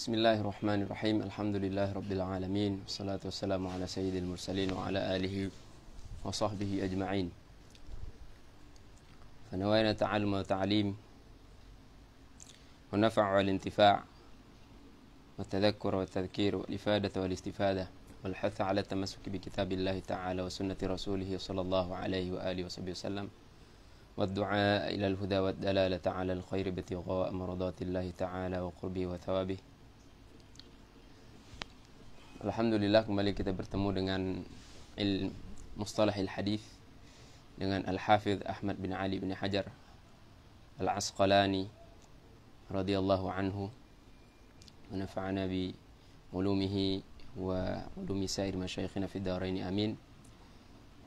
بسم الله الرحمن الرحيم الحمد لله رب العالمين والصلاة والسلام على سيد المرسلين وعلى آله وصحبه أجمعين فنوينا تعلم وتعليم والنفع والانتفاع والتذكر والتذكير والإفادة والاستفادة والحث على التمسك بكتاب الله تعالى وسنة رسوله صلى الله عليه وآله وصحبه وسلم والدعاء إلى الهدى والدلالة على الخير بتغاء مرضات الله تعالى وقربه وثوابه Alhamdulillah kembali kita bertemu dengan il mustalah al hadis dengan Al Hafidh Ahmad bin Ali bin Hajar Al Asqalani radhiyallahu anhu menafa'ana bi ulumihi wa ulumi sair masyayikhina fi darain amin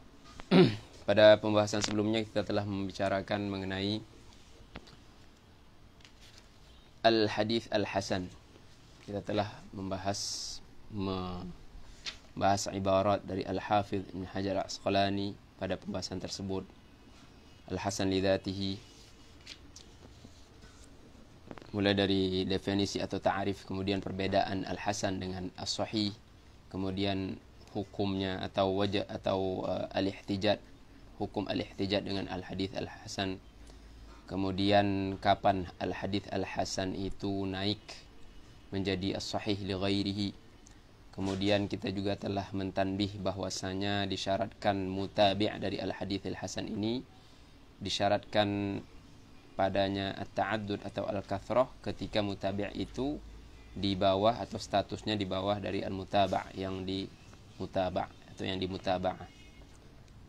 pada pembahasan sebelumnya kita telah membicarakan mengenai al hadis al hasan kita telah membahas membahas ibarat dari Al-Hafidh Ibn Hajar Asqalani pada pembahasan tersebut Al-Hasan Lidatihi mulai dari definisi atau ta'rif kemudian perbedaan Al-Hasan dengan As-Sahih kemudian hukumnya atau wajah atau uh, al-ihtijat hukum al-ihtijat dengan al-hadith al-hasan kemudian kapan al-hadith al-hasan itu naik menjadi as-sahih li ghairihi Kemudian kita juga telah mentanbih bahwasanya disyaratkan mutabi' dari al hadith al hasan ini disyaratkan padanya at-ta'addud atau al-kathrah ketika mutabi' itu di bawah atau statusnya di bawah dari al-mutaba' yang di mutaba' atau yang di mutaba'ah.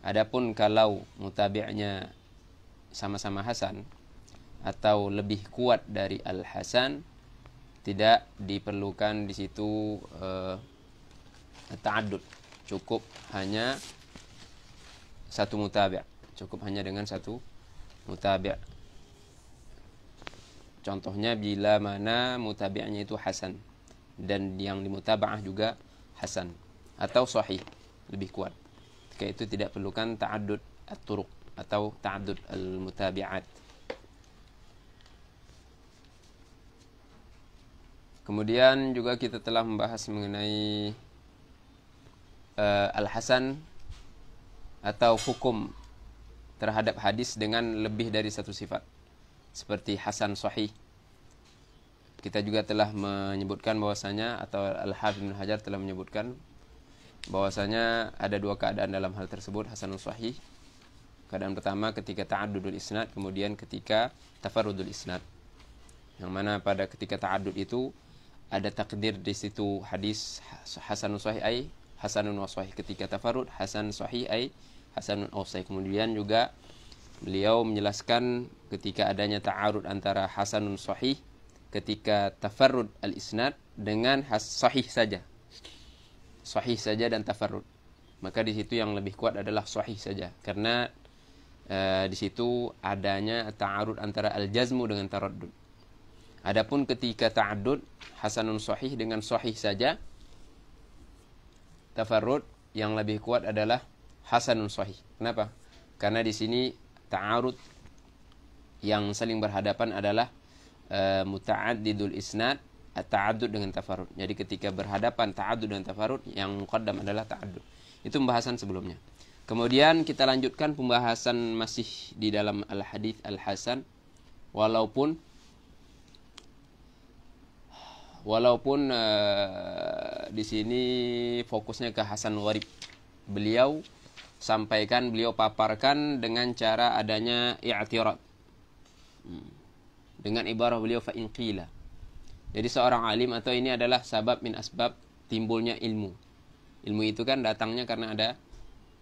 Adapun kalau mutabi'nya sama-sama hasan atau lebih kuat dari al-hasan tidak diperlukan di situ uh, ta'addud cukup hanya satu mutabi' cukup hanya dengan satu mutabi' contohnya bila mana mutabi'nya itu hasan dan yang dimutaba'ah juga hasan atau sahih lebih kuat ketika itu tidak perlukan ta'addud at-turuq atau ta'addud al-mutabi'at kemudian juga kita telah membahas mengenai uh, al-hasan atau hukum terhadap hadis dengan lebih dari satu sifat seperti hasan sahih kita juga telah menyebutkan bahwasanya atau Al-Hafidz Hajar telah menyebutkan bahwasanya ada dua keadaan dalam hal tersebut Hasan sahih. Keadaan pertama ketika ta'addudul isnad, kemudian ketika tafarrudul isnad. Yang mana pada ketika ta'addud itu ada takdir di situ hadis Hasan sahih Hasanun wa sahih ketika tafarud Hasan sahih ai, Hasanun wa sahih Kemudian juga beliau menjelaskan ketika adanya ta'arud antara Hasanun sahih ketika tafarud al-isnad dengan has sahih saja Sahih saja dan tafarud Maka di situ yang lebih kuat adalah sahih saja Karena e, di situ adanya ta'arud antara al-jazmu dengan taraddud Adapun ketika ta'adud Hasanun sahih dengan sahih saja tafarrud yang lebih kuat adalah hasanun sahih. Kenapa? Karena di sini ta'arud yang saling berhadapan adalah e, muta'addidul isnad ta'addud dengan tafarrud. Jadi ketika berhadapan ta'addud dengan tafarrud yang muqaddam adalah ta'addud. Itu pembahasan sebelumnya. Kemudian kita lanjutkan pembahasan masih di dalam al-hadis al-hasan walaupun walaupun uh, di sini fokusnya ke Hasan Warib. Beliau sampaikan, beliau paparkan dengan cara adanya i'tirad hmm. Dengan ibarat beliau fa'inqila Jadi seorang alim atau ini adalah sabab min asbab timbulnya ilmu. Ilmu itu kan datangnya karena ada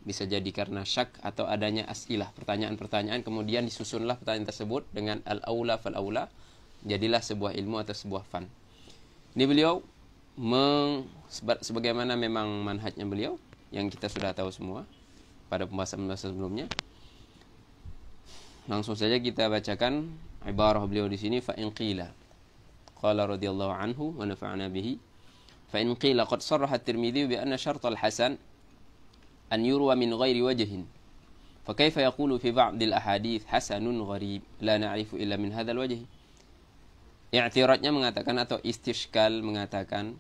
bisa jadi karena syak atau adanya asilah pertanyaan-pertanyaan kemudian disusunlah pertanyaan tersebut dengan al aula fal aula jadilah sebuah ilmu atau sebuah fan. Ini beliau meng, sebagaimana memang manhajnya beliau yang kita sudah tahu semua pada pembahasan-pembahasan sebelumnya. Langsung saja kita bacakan ibarah beliau di sini fa in qila qala radhiyallahu anhu wa nafa'na bihi fa in qila qad sarraha at-Tirmidhi bi anna syarat al-hasan an yurwa min ghairi wajhin fa kayfa yaqulu fi ba'd al-ahadith hasanun gharib la na'rifu illa min hadha al-wajh i'tiradnya mengatakan atau istishkal mengatakan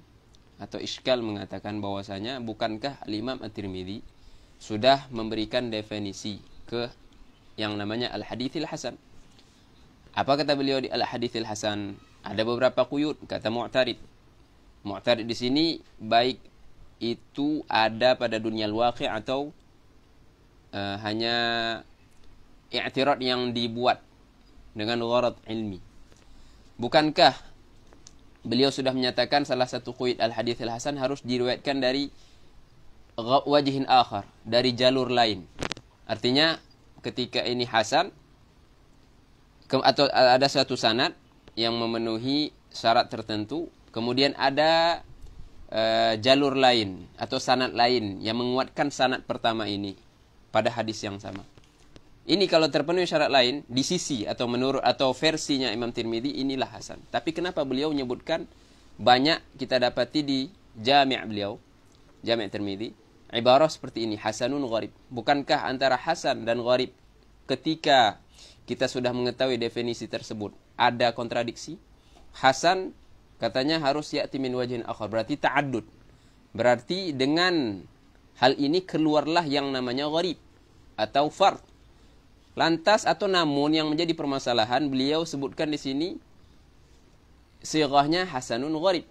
atau iskal mengatakan bahwasanya bukankah al-Imam At-Tirmizi sudah memberikan definisi ke yang namanya al-haditsil hasan. Apa kata beliau di al-haditsil hasan? Ada beberapa kuyut kata mu'tarid. Mu'tarid di sini baik itu ada pada dunia al-waqi' atau uh, hanya i'tirad yang dibuat dengan gharad ilmi. Bukankah beliau sudah menyatakan salah satu kuit al hadis al-hasan harus diriwayatkan dari wajihin akhar, dari jalur lain. Artinya ketika ini hasan, atau ada satu sanad yang memenuhi syarat tertentu, kemudian ada e, jalur lain atau sanad lain yang menguatkan sanad pertama ini pada hadis yang sama. Ini kalau terpenuhi syarat lain di sisi atau menurut atau versinya Imam Tirmidzi inilah hasan. Tapi kenapa beliau menyebutkan banyak kita dapati di jami' beliau, jami' Tirmidzi, ibarah seperti ini hasanun gharib. Bukankah antara hasan dan gharib ketika kita sudah mengetahui definisi tersebut ada kontradiksi? Hasan katanya harus ya'ti min wajhin akhar, berarti ta'addud. Berarti dengan hal ini keluarlah yang namanya gharib atau fard Lantas atau namun yang menjadi permasalahan beliau sebutkan di sini sirahnya Hasanun Gharib.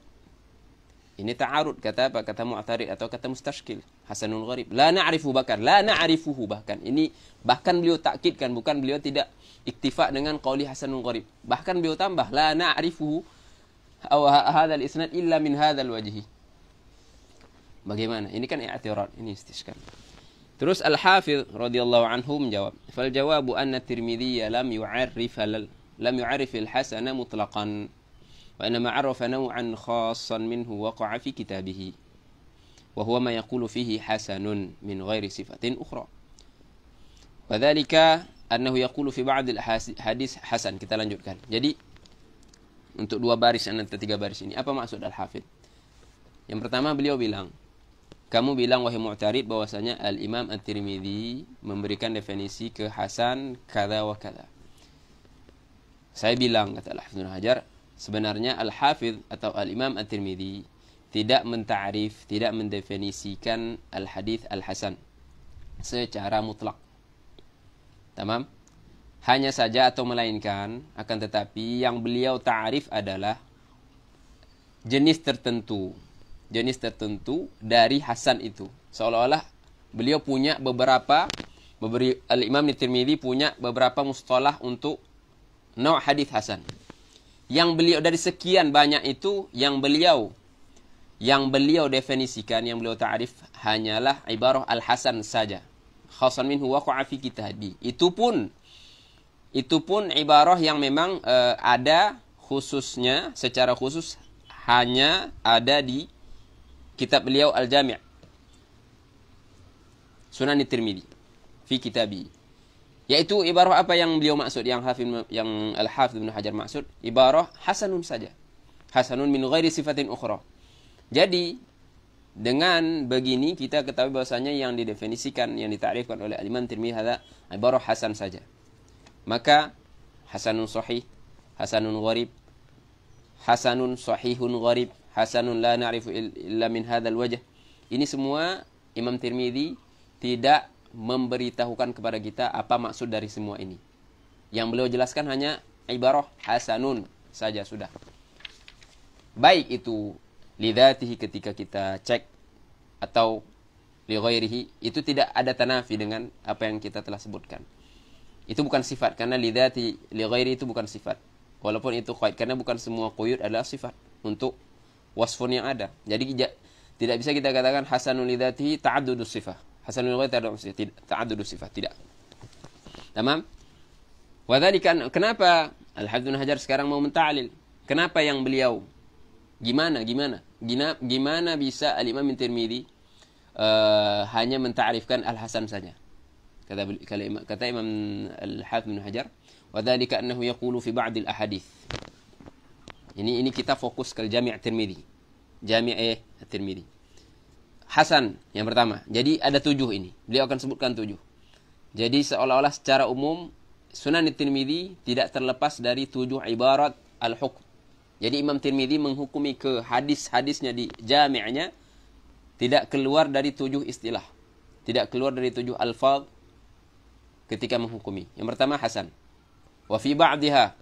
Ini ta'arud kata apa? Kata Mu'tarid atau kata Mustashkil. Hasanun Gharib. La na'rifu bakar. La na'rifuhu bahkan. Ini bahkan beliau takkitkan. Bukan beliau tidak iktifak dengan qawli Hasanun Gharib. Bahkan beliau tambah. La na'rifuhu awahadhal ha-, isnad illa min hadhal wajhi. Bagaimana? Ini kan i'tirad. Ini istishkan. Terus Al-Hafidh radhiyallahu anhu menjawab, "Fal jawabu anna Tirmidzi lam yu'arrif lam yu'arrif al-hasan mutlaqan wa inma 'arafa naw'an khassan minhu waqa'a fi kitabih." wa huwa ma yaqulu fihi hasanun min ghairi sifatin ukhra wa dhalika annahu yaqulu fi ba'd hadis hasan kita lanjutkan jadi untuk dua baris dan tiga baris ini apa maksud al Hafidh? yang pertama beliau bilang kamu bilang wahai mu'tarid bahwasanya al-Imam At-Tirmizi memberikan definisi ke hasan kada wa kada. Saya bilang kata Al-Hafiz Hajar, sebenarnya Al-Hafiz atau Al-Imam At-Tirmizi tidak mentarif, tidak mendefinisikan al Hadith al-hasan secara mutlak. Tamam? Hanya saja atau melainkan akan tetapi yang beliau ta'rif adalah jenis tertentu jenis tertentu dari Hasan itu. Seolah-olah beliau punya beberapa beberi al-Imam Tirmizi punya beberapa mustalah untuk nau hadis Hasan. Yang beliau dari sekian banyak itu yang beliau yang beliau definisikan yang beliau ta'rif hanyalah ibarah al-Hasan saja. Khasan minhu waqa'a fi kitabi. Itu pun itu pun ibarah yang memang uh, ada khususnya secara khusus hanya ada di kitab beliau Al-Jami' Sunan Tirmidhi fi kitabi yaitu ibarah apa yang beliau maksud yang Hafiz yang Al-Hafiz Ibnu Hajar maksud ibarah hasanun saja hasanun min ghairi sifatin ukhra jadi dengan begini kita ketahui bahasanya yang didefinisikan yang ditakrifkan oleh Al-Imam Tirmidhi hada ibarah hasan saja maka hasanun sahih hasanun gharib hasanun sahihun gharib hasanun la na'rifu illa min hadzal wajh. Ini semua Imam Tirmizi tidak memberitahukan kepada kita apa maksud dari semua ini. Yang beliau jelaskan hanya ibarah hasanun saja sudah. Baik itu lidatihi ketika kita cek atau li ghairihi itu tidak ada tanafi dengan apa yang kita telah sebutkan. Itu bukan sifat karena lidati li ghairi itu bukan sifat. Walaupun itu qaid karena bukan semua quyut adalah sifat untuk wasfun yang ada. Jadi tidak bisa kita katakan hasanul lidati ta'addudus sifah. Hasanul lidati ta'addudus sifah, ta'addudus sifah, tidak. Tamam? Wadzalikan kenapa Al-Hafidz Hajar sekarang mau menta'lil? Kenapa yang beliau gimana gimana? Gina, gimana bisa Al-Imam Tirmizi uh, eh, hanya mentarifkan Al-Hasan saja? Kata kata Imam Al-Hafidz Hajar, wadzalika annahu yaqulu fi ba'd al ini ini kita fokus ke Jami' Tirmidzi. Jami' eh Tirmidzi. Hasan yang pertama. Jadi ada tujuh ini. Beliau akan sebutkan tujuh. Jadi seolah-olah secara umum Sunan Tirmidzi tidak terlepas dari tujuh ibarat al-hukm. Jadi Imam Tirmidzi menghukumi ke hadis-hadisnya di Jami'nya tidak keluar dari tujuh istilah. Tidak keluar dari tujuh alfaz ketika menghukumi. Yang pertama Hasan. Wa fi ba'dihah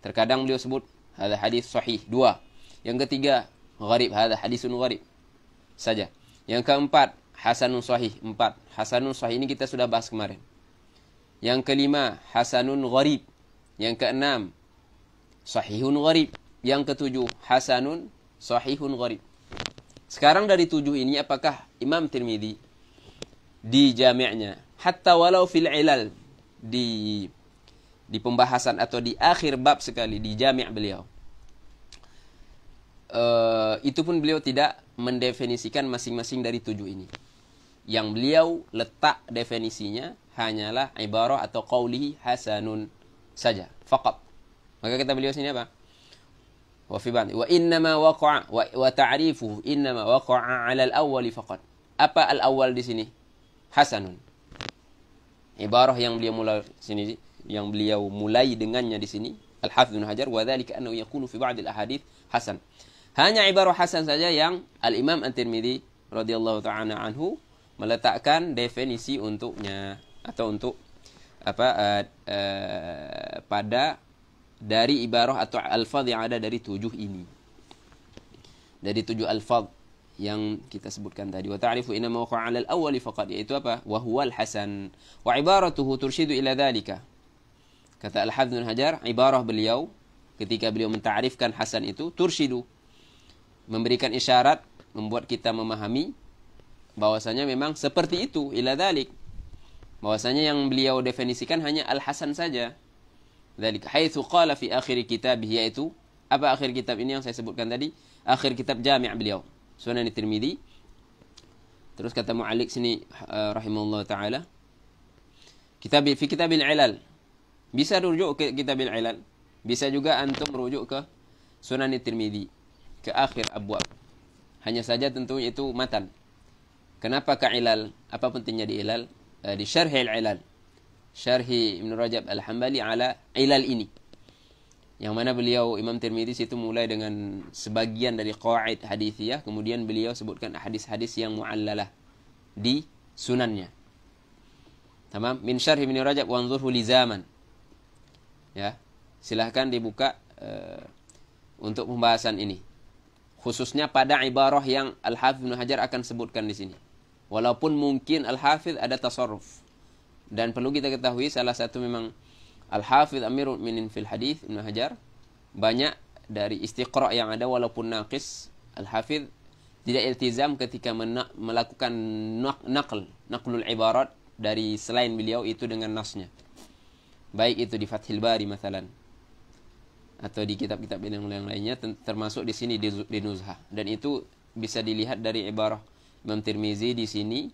Terkadang beliau sebut hadis hadis sahih dua. Yang ketiga, gharib hadis hadisun gharib saja. Yang keempat, hasanun sahih empat. Hasanun sahih ini kita sudah bahas kemarin. Yang kelima, hasanun gharib. Yang keenam, sahihun gharib. Yang ketujuh, hasanun sahihun gharib. Sekarang dari tujuh ini apakah Imam Tirmizi di jami'nya hatta walau fil ilal di di pembahasan atau di akhir bab sekali di jami' beliau. Uh, itu pun beliau tidak mendefinisikan masing-masing dari tujuh ini. Yang beliau letak definisinya hanyalah ibarah atau qawlihi hasanun saja. Fakat. Maka kata beliau sini apa? Wa fi ba'd. Wa innama waqa'a wa, wa ta'rifuhu innama waqa'a 'ala al-awwal faqat. Apa al-awwal di sini? Hasanun. Ibarah yang beliau mula sini. sini yang beliau mulai dengannya di sini Al-Hafiz Ibn Hajar wa dhalika annahu yakunu fi ba'd al-ahadith hasan. Hanya ibarat hasan saja yang Al-Imam At-Tirmizi radhiyallahu ta'ala anhu meletakkan definisi untuknya atau untuk apa uh, uh, pada dari ibarah atau alfaz yang ada dari tujuh ini dari tujuh alfaz yang kita sebutkan tadi wa ta'rifu inna ma waqa'a al-awwali faqad yaitu apa wa huwa al-hasan wa ibaratuhu turshidu ila dhalika Kata Al-Hafidh Hajar, ibarah beliau ketika beliau mentarifkan Hasan itu, tursidu memberikan isyarat, membuat kita memahami bahwasanya memang seperti itu, ila dhalik. Bahwasanya yang beliau definisikan hanya Al-Hasan saja. Dhalik, haithu qala fi akhir kitab, yaitu, apa akhir kitab ini yang saya sebutkan tadi? Akhir kitab jami' beliau, Sunan Tirmidhi. Terus kata Mu'alik sini, uh, rahimahullah ta'ala, kitab, fi kitab al-ilal, Bisa rujuk ke kitab al-ilal. Bisa juga antum rujuk ke sunan tirmidhi. Ke akhir abuab. Hanya saja tentu itu matan. Kenapa ke ilal? Apa pentingnya di ilal? Eh, di syarhi al-ilal. Syarhi Ibn Rajab al-Hambali ala ilal ini. Yang mana beliau Imam Tirmidhi situ mulai dengan sebagian dari qa'id hadithiyah. Kemudian beliau sebutkan hadis-hadis yang mu'allalah di sunannya. Tamam? Min syarhi Ibn Rajab wanzurhu li zaman ya silahkan dibuka uh, untuk pembahasan ini khususnya pada ibarah yang al hafidh bin hajar akan sebutkan di sini walaupun mungkin al hafidh ada tasarruf dan perlu kita ketahui salah satu memang al hafidh amirul minin fil hadith bin hajar banyak dari istiqra yang ada walaupun naqis al hafidh tidak iltizam ketika melakukan naql naqlul ibarat dari selain beliau itu dengan nasnya baik itu di Fathil Bari masalan, atau di kitab-kitab yang -kitab lainnya termasuk di sini di, Nuzha dan itu bisa dilihat dari ibarah Imam Tirmizi di sini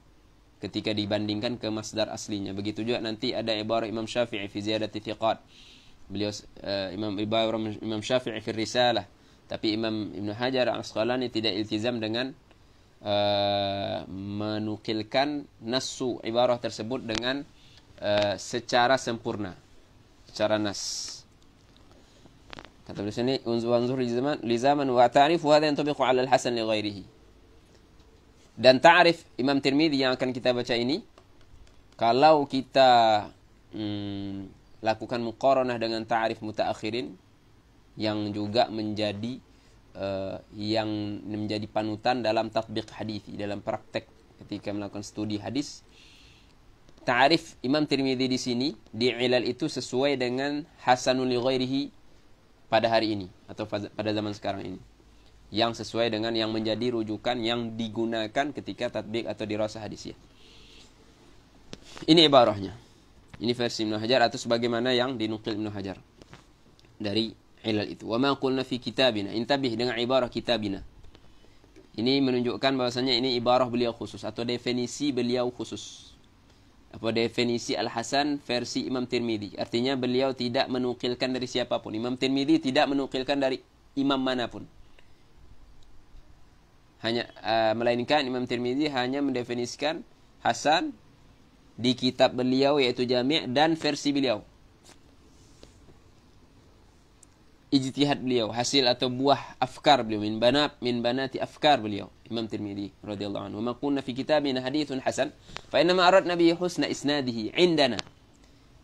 ketika dibandingkan ke masdar aslinya begitu juga nanti ada ibarah Imam Syafi'i fi ziyadati thiqat beliau uh, Imam ibarah Imam Syafi'i fi risalah tapi Imam Ibn Hajar Asqalani tidak iltizam dengan uh, menukilkan nasu ibarah tersebut dengan uh, secara sempurna secara nas. Kata beliau sini unzur unzur di zaman, di zaman. wa ta'rif wa hadha yantabiqu 'ala al-hasan li ghairihi. Dan ta'rif Imam Tirmidzi yang akan kita baca ini kalau kita hmm, lakukan muqaranah dengan ta'rif mutaakhirin yang juga menjadi uh, yang menjadi panutan dalam tatbik hadis dalam praktek ketika melakukan studi hadis Ta'rif Imam Tirmidhi di sini Di ilal itu sesuai dengan Hasanul Ghairihi Pada hari ini Atau pada zaman sekarang ini Yang sesuai dengan yang menjadi rujukan Yang digunakan ketika tatbik atau dirasa hadisnya Ini ibarahnya Ini versi Ibn Hajar Atau sebagaimana yang dinukil Ibn Hajar Dari ilal itu Wa ma fi kitabina Intabih dengan ibarah kitabina ini menunjukkan bahasanya ini ibarah beliau khusus atau definisi beliau khusus apa definisi al-hasan versi Imam Tirmizi artinya beliau tidak menukilkan dari siapapun Imam Tirmizi tidak menukilkan dari imam manapun hanya uh, melainkan Imam Tirmizi hanya mendefinisikan hasan di kitab beliau yaitu Jami' dan versi beliau ijtihad beliau hasil atau buah afkar beliau min bana min banati afkar beliau Imam Tirmizi radhiyallahu anhu maqulna fi kitabina hadithun hasan fa inna ma arad nabi husna isnadihi indana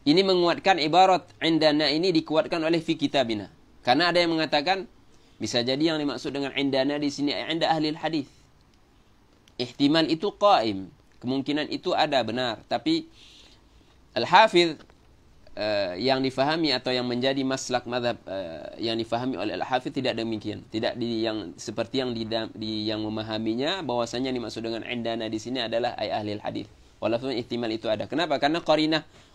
ini menguatkan ibarat indana ini dikuatkan oleh fi kitabina karena ada yang mengatakan bisa jadi yang dimaksud dengan indana di sini ada ahli hadis. ihtimal itu qaim kemungkinan itu ada benar tapi al hafidh uh, yang difahami atau yang menjadi maslak madhab uh, yang difahami oleh al-hafidh tidak demikian tidak di yang seperti yang di, di yang memahaminya bahwasanya dimaksud dengan endana di sini adalah ayat ahli al-hadith walaupun ihtimal itu ada kenapa karena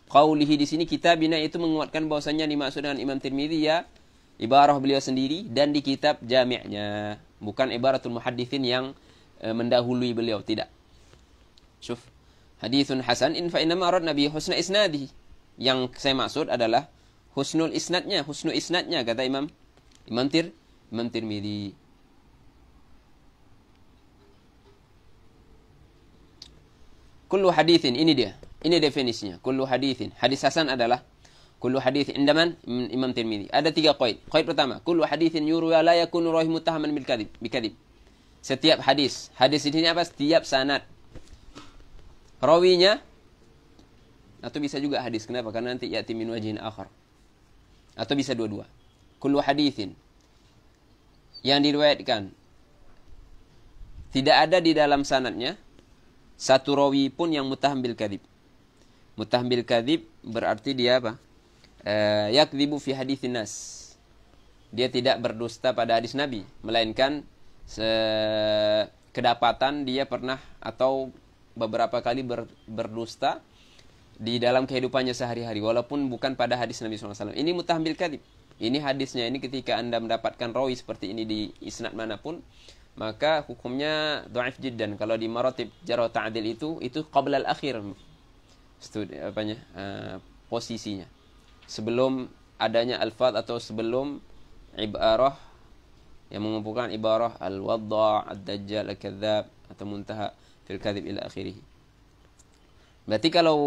kau lihi di sini kita bina itu menguatkan bahwasanya dimaksud dengan imam tirmizi ya ibarah beliau sendiri dan di kitab jami'nya bukan ibaratul muhaddithin yang uh, mendahului beliau tidak syuf hadisun hasan in fa inna marad nabi husna Isnadi yang saya maksud adalah husnul isnadnya husnul isnadnya kata imam imam tir imam tirmidzi kullu hadithin ini dia ini definisinya kullu hadithin hadis hasan adalah kullu hadithin indaman imam tirmidzi ada tiga qaid qaid pertama kullu hadithin yurwa la yakunu rahim muttahaman bil kadhib Bil kadhib setiap hadis hadis ini apa setiap sanad rawinya atau bisa juga hadis kenapa karena nanti ya timin wajhin akhar atau bisa dua-dua kullu hadithin yang diriwayatkan tidak ada di dalam sanatnya satu rawi pun yang mutahambil kadib mutahambil kadib berarti dia apa uh, eh, yakdibu fi hadithin nas dia tidak berdusta pada hadis nabi melainkan kedapatan dia pernah atau beberapa kali ber, berdusta di dalam kehidupannya sehari-hari walaupun bukan pada hadis Nabi Sallallahu Alaihi Wasallam. ini mutahambil kadib ini hadisnya ini ketika anda mendapatkan rawi seperti ini di isnad manapun maka hukumnya dhaif jiddan kalau di maratib jar ta'dil itu itu qabl akhir studi apa uh, eh, posisinya sebelum adanya alfaz atau sebelum ibarah yang mengumpulkan ibarah al wadda ad dajjal al kadzab atau muntaha fil kadzib ila akhirih Berarti kalau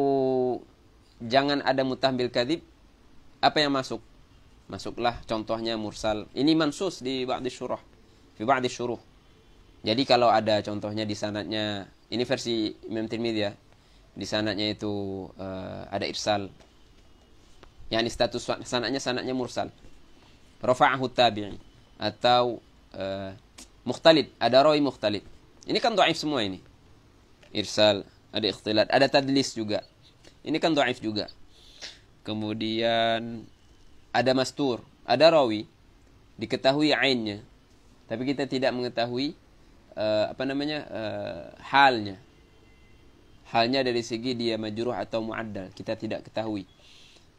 jangan ada mutahmil kadib, apa yang masuk? Masuklah contohnya mursal. Ini mansus di ba'di syurah. Di ba'di syuruh. Jadi kalau ada contohnya di sanatnya, ini versi Imam Tirmidhi ya. Di sanatnya itu uh, ada irsal. Yang ini status sanatnya sanatnya mursal. Rafa'ahu tabi'i atau uh, mukhtalid, ada roi mukhtalid. Ini kan do'if semua ini. Irsal ada ikhtilat ada tadlis juga ini kan dhaif juga kemudian ada mastur ada rawi diketahui ainnya tapi kita tidak mengetahui uh, apa namanya uh, halnya halnya dari segi dia majruh atau muaddal kita tidak ketahui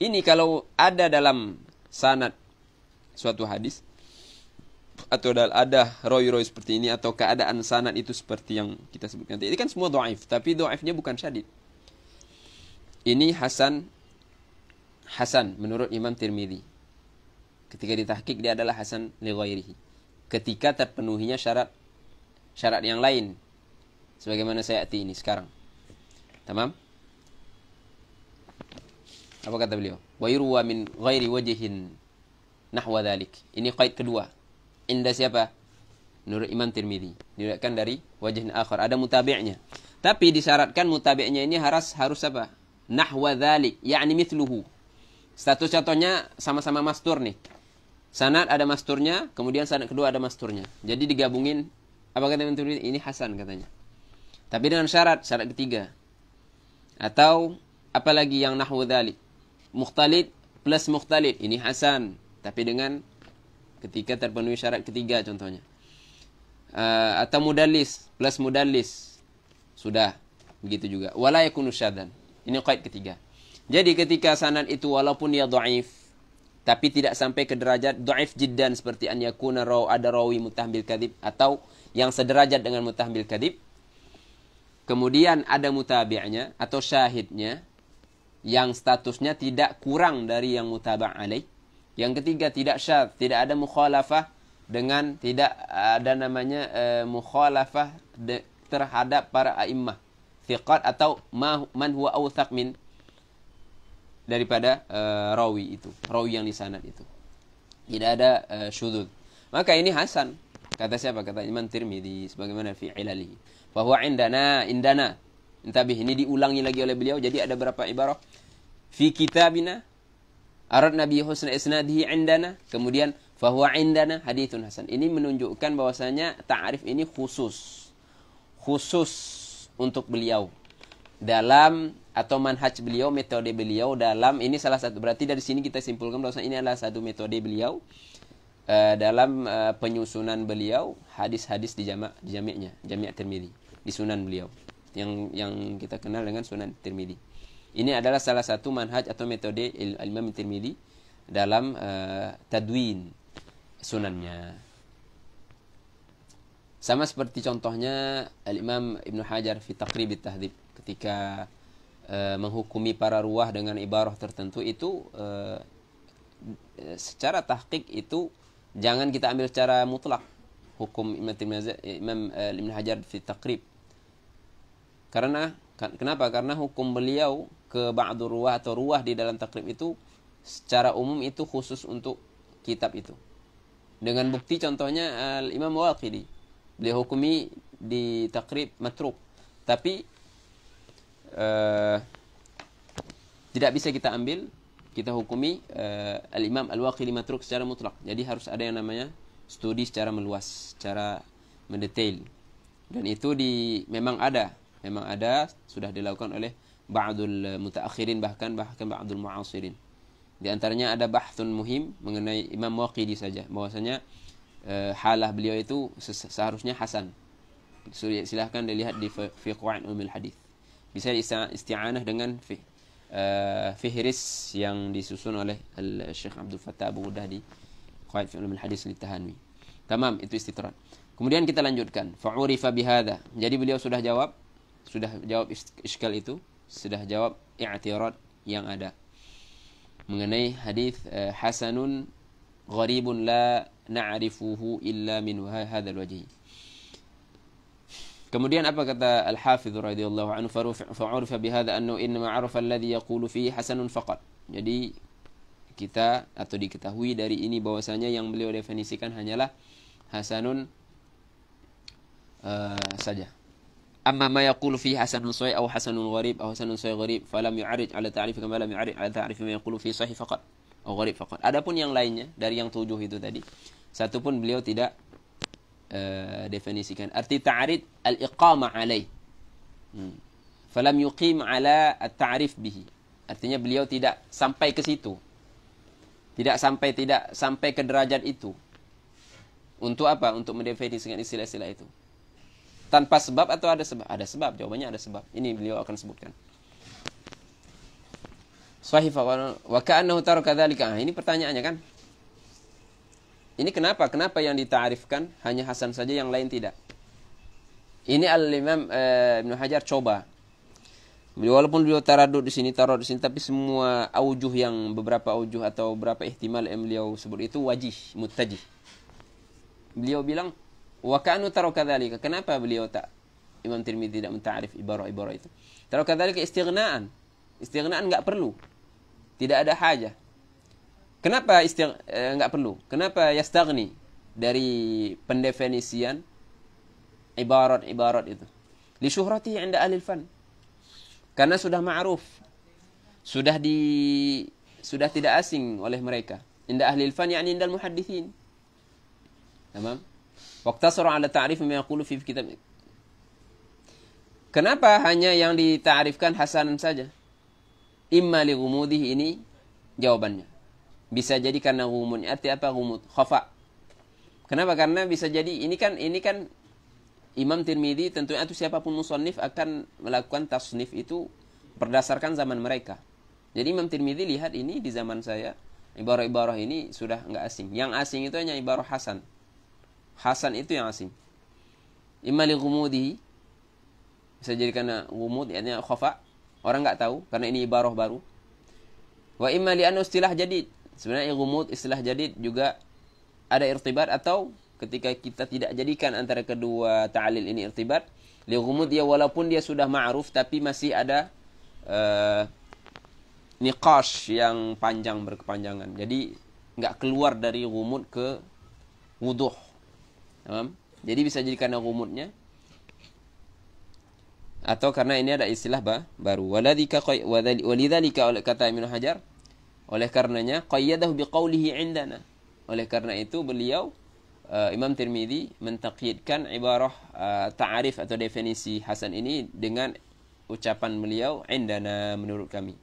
ini kalau ada dalam sanad suatu hadis atau ada roy-roy seperti ini atau keadaan sanad itu seperti yang kita sebutkan tadi. Ini kan semua dhaif, tapi dhaifnya bukan syadid. Ini hasan hasan menurut Imam Tirmizi. Ketika ditahqiq dia adalah hasan li ghairihi. Ketika terpenuhinya syarat syarat yang lain sebagaimana saya ati ini sekarang. Tamam? Apa kata beliau? Wa min ghairi wajhin nahwa dhalik. Ini qaid kedua. Indah siapa? Nur Iman Tirmidhi. Diriwayatkan dari wajah akhir. Ada mutabi'nya. Tapi disyaratkan mutabi'nya ini harus harus apa? Nahwa dhalik. Ya'ni mithluhu. Status contohnya sama-sama mastur nih. Sanat ada masturnya. Kemudian sanat kedua ada masturnya. Jadi digabungin. Apa kata Imam Tirmidhi? Ini Hasan katanya. Tapi dengan syarat. Syarat ketiga. Atau apalagi yang nahwa dhalik. Mukhtalid plus mukhtalid. Ini Hasan. Tapi dengan ketika terpenuhi syarat ketiga contohnya uh, atau mudallis plus mudallis sudah begitu juga wala yakunu syadzan ini kait ketiga jadi ketika sanad itu walaupun dia dhaif tapi tidak sampai ke derajat dhaif jidan seperti an yakuna raw ada rawi mutahambil kadhib atau yang sederajat dengan mutahambil kadhib kemudian ada mutabiyahnya atau syahidnya yang statusnya tidak kurang dari yang mutaba' alaih yang ketiga tidak syad, tidak ada mukhalafah dengan tidak ada namanya uh, mukhalafah de, terhadap para a'immah thiqat atau ma, man huwa authaq min daripada uh, rawi itu, rawi yang di sanad itu. Tidak ada uh, syudud. Maka ini hasan kata siapa? Kata Imam Tirmidhi sebagaimana fi ilalihi. Bahwa indana indana bih ini diulangi lagi oleh beliau jadi ada berapa ibarah fi kitabina arad nabi husna isnadhi indana kemudian fahuwa indana hadithun hasan ini menunjukkan bahwasanya ta'rif ini khusus khusus untuk beliau dalam atau manhaj beliau metode beliau dalam ini salah satu berarti dari sini kita simpulkan bahwasanya ini adalah satu metode beliau eh, dalam eh, penyusunan beliau hadis-hadis di jamak di jami'nya jami' Tirmizi di sunan beliau yang yang kita kenal dengan sunan Tirmizi ini adalah salah satu manhaj atau metode Imam Tirmidhi dalam uh, tadwin sunannya. Sama seperti contohnya Al-Imam Ibn Hajar fi taqrib tahdib ketika uh, menghukumi para ruah dengan ibarah tertentu itu uh, secara tahqiq itu jangan kita ambil secara mutlak hukum Imam Ibn Hajar fi taqrib. Karena kenapa? Karena hukum beliau ke ba'du ruwah atau ruwah di dalam takrib itu secara umum itu khusus untuk kitab itu. Dengan bukti contohnya Al-Imam eh, Waqidi. Beliau hukumi di takrib matruk. Tapi uh, tidak bisa kita ambil kita hukumi uh, al-imam al-waqili matruk secara mutlak jadi harus ada yang namanya studi secara meluas secara mendetail dan itu di memang ada memang ada sudah dilakukan oleh ba'dul mutaakhirin bahkan bahkan ba'dul mu'asirin. Di antaranya ada bahthun muhim mengenai Imam Waqidi saja bahwasanya e, halah beliau itu seharusnya hasan. Silahkan dilihat di fiqwa'in ulumil hadith Bisa isti'anah dengan fi, uh, Fihris yang disusun oleh Syekh Abdul Fattah Abu Udah Di Qa'id fi ulumil hadith litahanwi Tamam, itu istitran Kemudian kita lanjutkan Fa'urifa bihada Jadi beliau sudah jawab Sudah jawab iskal itu sudah jawab i'tirad yang ada mengenai hadis uh, hasanun gharibun la na'rifuhu illa min ha-, hadzal wajhi Kemudian apa kata al hafiz radhiyallahu anhu fa'urifa bi hadza annahu inna ma'rufa alladhi yaqulu fihi hasanun faqat. Jadi kita atau diketahui dari ini bahwasanya yang beliau definisikan hanyalah hasanun uh, saja amma ma yaqulu fi hasan sahih aw hasan gharib aw hasan sahih gharib fa lam yu'arij ala ta'rif kama lam yuarid ala ta'rif ma yaqulu fi sahih faqat aw gharib faqat adapun yang lainnya dari yang tujuh itu tadi satu pun beliau tidak uh, definisikan arti ta'rid al-iqamah alai hmm. fa lam yuqim ala at-ta'rif bihi artinya beliau tidak sampai ke situ tidak sampai tidak sampai ke derajat itu untuk apa untuk mendefinisikan istilah-istilah itu tanpa sebab atau ada sebab? Ada sebab, jawabannya ada sebab. Ini beliau akan sebutkan. Sahih fa wa ka'annahu taraka dhalika. Ah, ini pertanyaannya kan? Ini kenapa? Kenapa yang ditarifkan hanya Hasan saja yang lain tidak? Ini Al-Imam eh, Ibn Hajar coba. Walaupun beliau taraduk di sini, taruh di sini, tapi semua aujuh yang beberapa aujuh atau beberapa ihtimal yang beliau sebut itu wajih, mutajih. Beliau bilang, wa kanu taraka kenapa beliau tak Imam Tirmizi tidak mentarif ibarat-ibarat itu taraka dhalika istighna'an istighna'an enggak perlu tidak ada haja kenapa eh, enggak eh, perlu kenapa yastaghni dari pendefinisian ibarat-ibarat itu li syuhratihi 'inda ahli fan karena sudah ma'ruf sudah di sudah tidak asing oleh mereka 'inda ahli fan yakni 'inda al-muhaddithin tamam Waktasara ala ta'rif ma yaqulu fi kitab. Kenapa hanya yang ditarifkan hasanan saja? Imma li ghumudihi ini jawabannya. Bisa jadi karena ghumun arti apa ghumud? Khafa. Kenapa? Karena bisa jadi ini kan ini kan Imam Tirmidzi tentunya itu siapapun musannif akan melakukan tasnif itu berdasarkan zaman mereka. Jadi Imam Tirmidzi lihat ini di zaman saya ibarat-ibarat ini sudah enggak asing. Yang asing itu hanya ibarat hasan. Hasan itu yang asim. Imma li ghumudihi. Bisa jadi kerana ghumud, artinya khafa. Orang tak tahu, kerana ini ibarah baru. Wa imma li anu istilah jadid. Sebenarnya gumud istilah jadid juga ada irtibat atau ketika kita tidak jadikan antara kedua ta'alil ini irtibat. Li ghumud ya walaupun dia sudah ma'ruf, tapi masih ada uh, niqash yang panjang berkepanjangan. Jadi, enggak keluar dari gumud ke wuduh. Um, jadi bisa jadi karena rumutnya atau karena ini ada istilah bah baru. Waladika walidzalika oleh kata Ibnu Hajar oleh karenanya qayyadahu biqaulihi indana. Oleh karena itu beliau uh, Imam Tirmizi mentaqidkan ibarah uh, ta'arif atau definisi hasan ini dengan ucapan beliau indana menurut kami.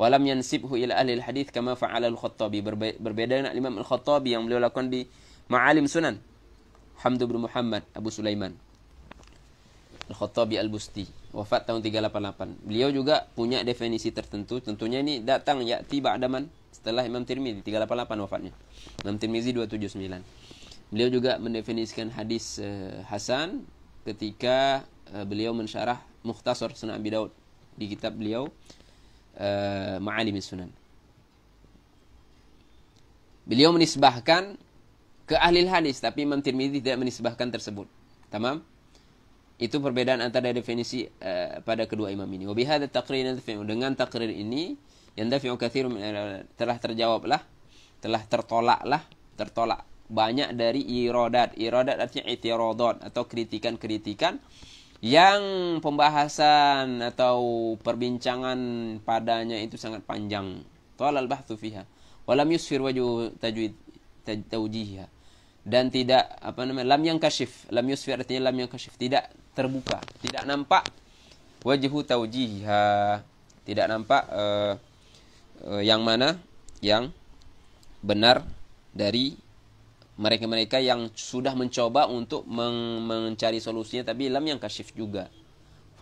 Walam yansibhu ila ahli hadis kama fa'ala al-Khattabi berbeda dengan Imam Al-Khattabi yang beliau lakukan di Ma'alim Sunan. Hamdu bin Muhammad Abu Sulaiman Al-Khattabi Al-Busti Wafat tahun 388 Beliau juga punya definisi tertentu Tentunya ini datang ya tiba adaman Setelah Imam Tirmidhi 388 wafatnya Imam Tirmidhi 279 Beliau juga mendefinisikan hadis uh, Hasan Ketika uh, beliau mensyarah Mukhtasar Sunan Abi Daud Di kitab beliau uh, eh, Ma'alimi Sunan Beliau menisbahkan ke ahli hadis tapi Imam Tirmizi tidak menisbahkan tersebut. Tamam? Itu perbedaan antara definisi uh, pada kedua imam ini. Wa bihadha taqrir dengan taqrir ini yang dafi'u kathir eh, telah terjawablah, telah tertolaklah, tertolak banyak dari iradat. Iradat artinya itiradat atau kritikan-kritikan yang pembahasan atau perbincangan padanya itu sangat panjang. Talal bahthu fiha. Walam yusfir wajuh tajwid taujihiha ya. dan tidak apa namanya lam yang kasif lam yusfir artinya lam yang kasif tidak terbuka tidak nampak wajhu taujihiha tidak nampak uh, uh, yang mana yang benar dari mereka-mereka yang sudah mencoba untuk meng mencari solusinya tapi lam yang kasif juga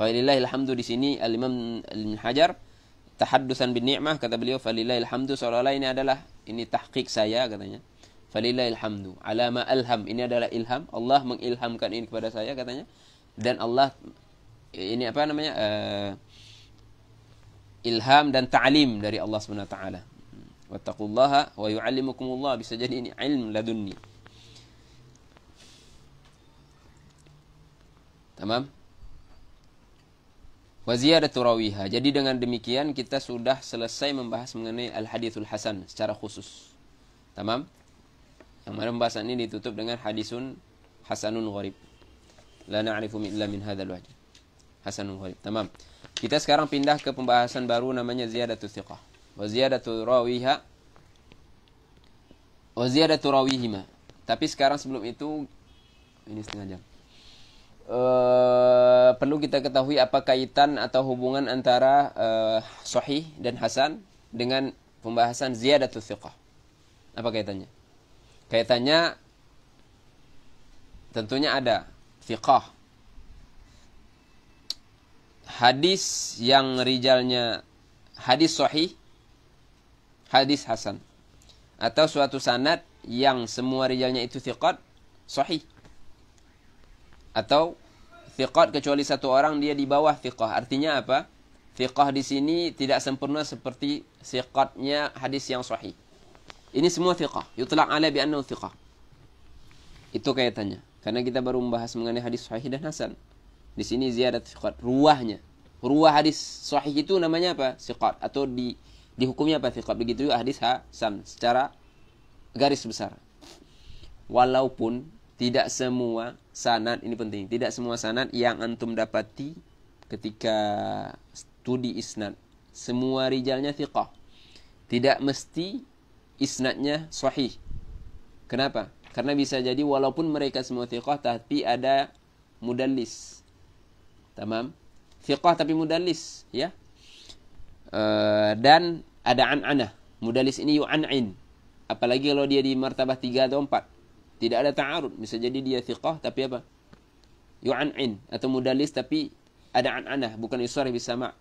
falillahil hamdu di sini al imam al hajar tahaddusan bin ni'mah kata beliau falillahil hamdu seolah-olah ini adalah ini tahqiq saya katanya falilailhamdu ala ma alham ini adalah ilham Allah mengilhamkan ini kepada saya katanya dan Allah eh, ini apa namanya uh, ilham dan ta'lim dari Allah Subhanahu wa taala wattaqullaha wa yuallimukumullah bisa jadi ini ilm ladunni tamam wa ziyadatu rawiha jadi dengan demikian kita sudah selesai membahas mengenai al haditsul hasan secara khusus tamam Kemarin bahasan ini ditutup dengan hadisun Hasanun Gharib. La na'rifu illa min hadzal wajh. Hasanun Gharib. Tamam. Kita sekarang pindah ke pembahasan baru namanya ziyadatul thiqah. Wa ziyadatul rawiha. Wa ziyadatul rawihima. Tapi sekarang sebelum itu ini setengah jam. Uh, perlu kita ketahui apa kaitan atau hubungan antara uh, sahih dan hasan dengan pembahasan ziyadatul thiqah. Apa kaitannya? kaitannya tentunya ada fiqah hadis yang rijalnya hadis sahih hadis hasan atau suatu sanad yang semua rijalnya itu thiqat sahih atau thiqat kecuali satu orang dia di bawah thiqah artinya apa thiqah di sini tidak sempurna seperti thiqatnya hadis yang sahih ini semua thiqah. Yutlaq ala bi annahu thiqah. Itu kaitannya. Karena kita baru membahas mengenai hadis sahih dan hasan. Di sini ziyadat thiqat. Ruahnya. Ruah hadis sahih itu namanya apa? Thiqat. Atau di dihukumnya apa thiqat. Begitu juga hadis hasan. Secara garis besar. Walaupun tidak semua sanad ini penting. Tidak semua sanad yang antum dapati ketika studi isnad semua rijalnya thiqah. Tidak mesti isnadnya sahih. Kenapa? Karena bisa jadi walaupun mereka semua thiqah tapi ada mudallis. Tamam? Thiqah tapi mudallis, ya. Uh, dan ada an'ana. Mudallis ini yu'an'in. Apalagi kalau dia di martabah 3 atau 4. Tidak ada ta'arud. Bisa jadi dia thiqah tapi apa? Yu'an'in. Atau mudallis tapi ada an'ana. Bukan isuari bisa ma'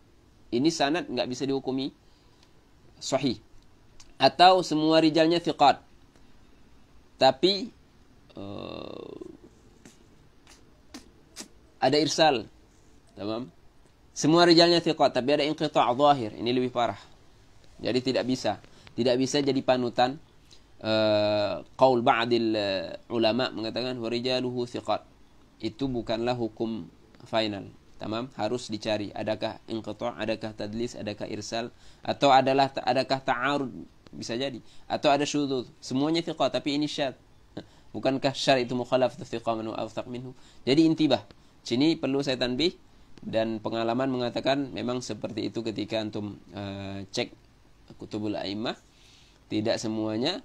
Ini sanad enggak bisa dihukumi sahih atau semua rijalnya thiqat. Tapi uh, ada irsal. Tamam. Semua rijalnya thiqat tapi ada inqita' zahir. Ini lebih parah. Jadi tidak bisa. Tidak bisa jadi panutan eh uh, ba'dil eh, ulama mengatakan wa rijaluhu thiqat. Itu bukanlah hukum final. Tamam, harus dicari adakah inqita', adakah tadlis, adakah irsal atau adalah adakah ta'arud bisa jadi atau ada syudud semuanya thiqah tapi ini syad bukankah syar itu mukhalaf tu thiqah manu awthaq minhu jadi intibah sini perlu saya tanbih dan pengalaman mengatakan memang seperti itu ketika antum uh, cek kutubul aimah tidak semuanya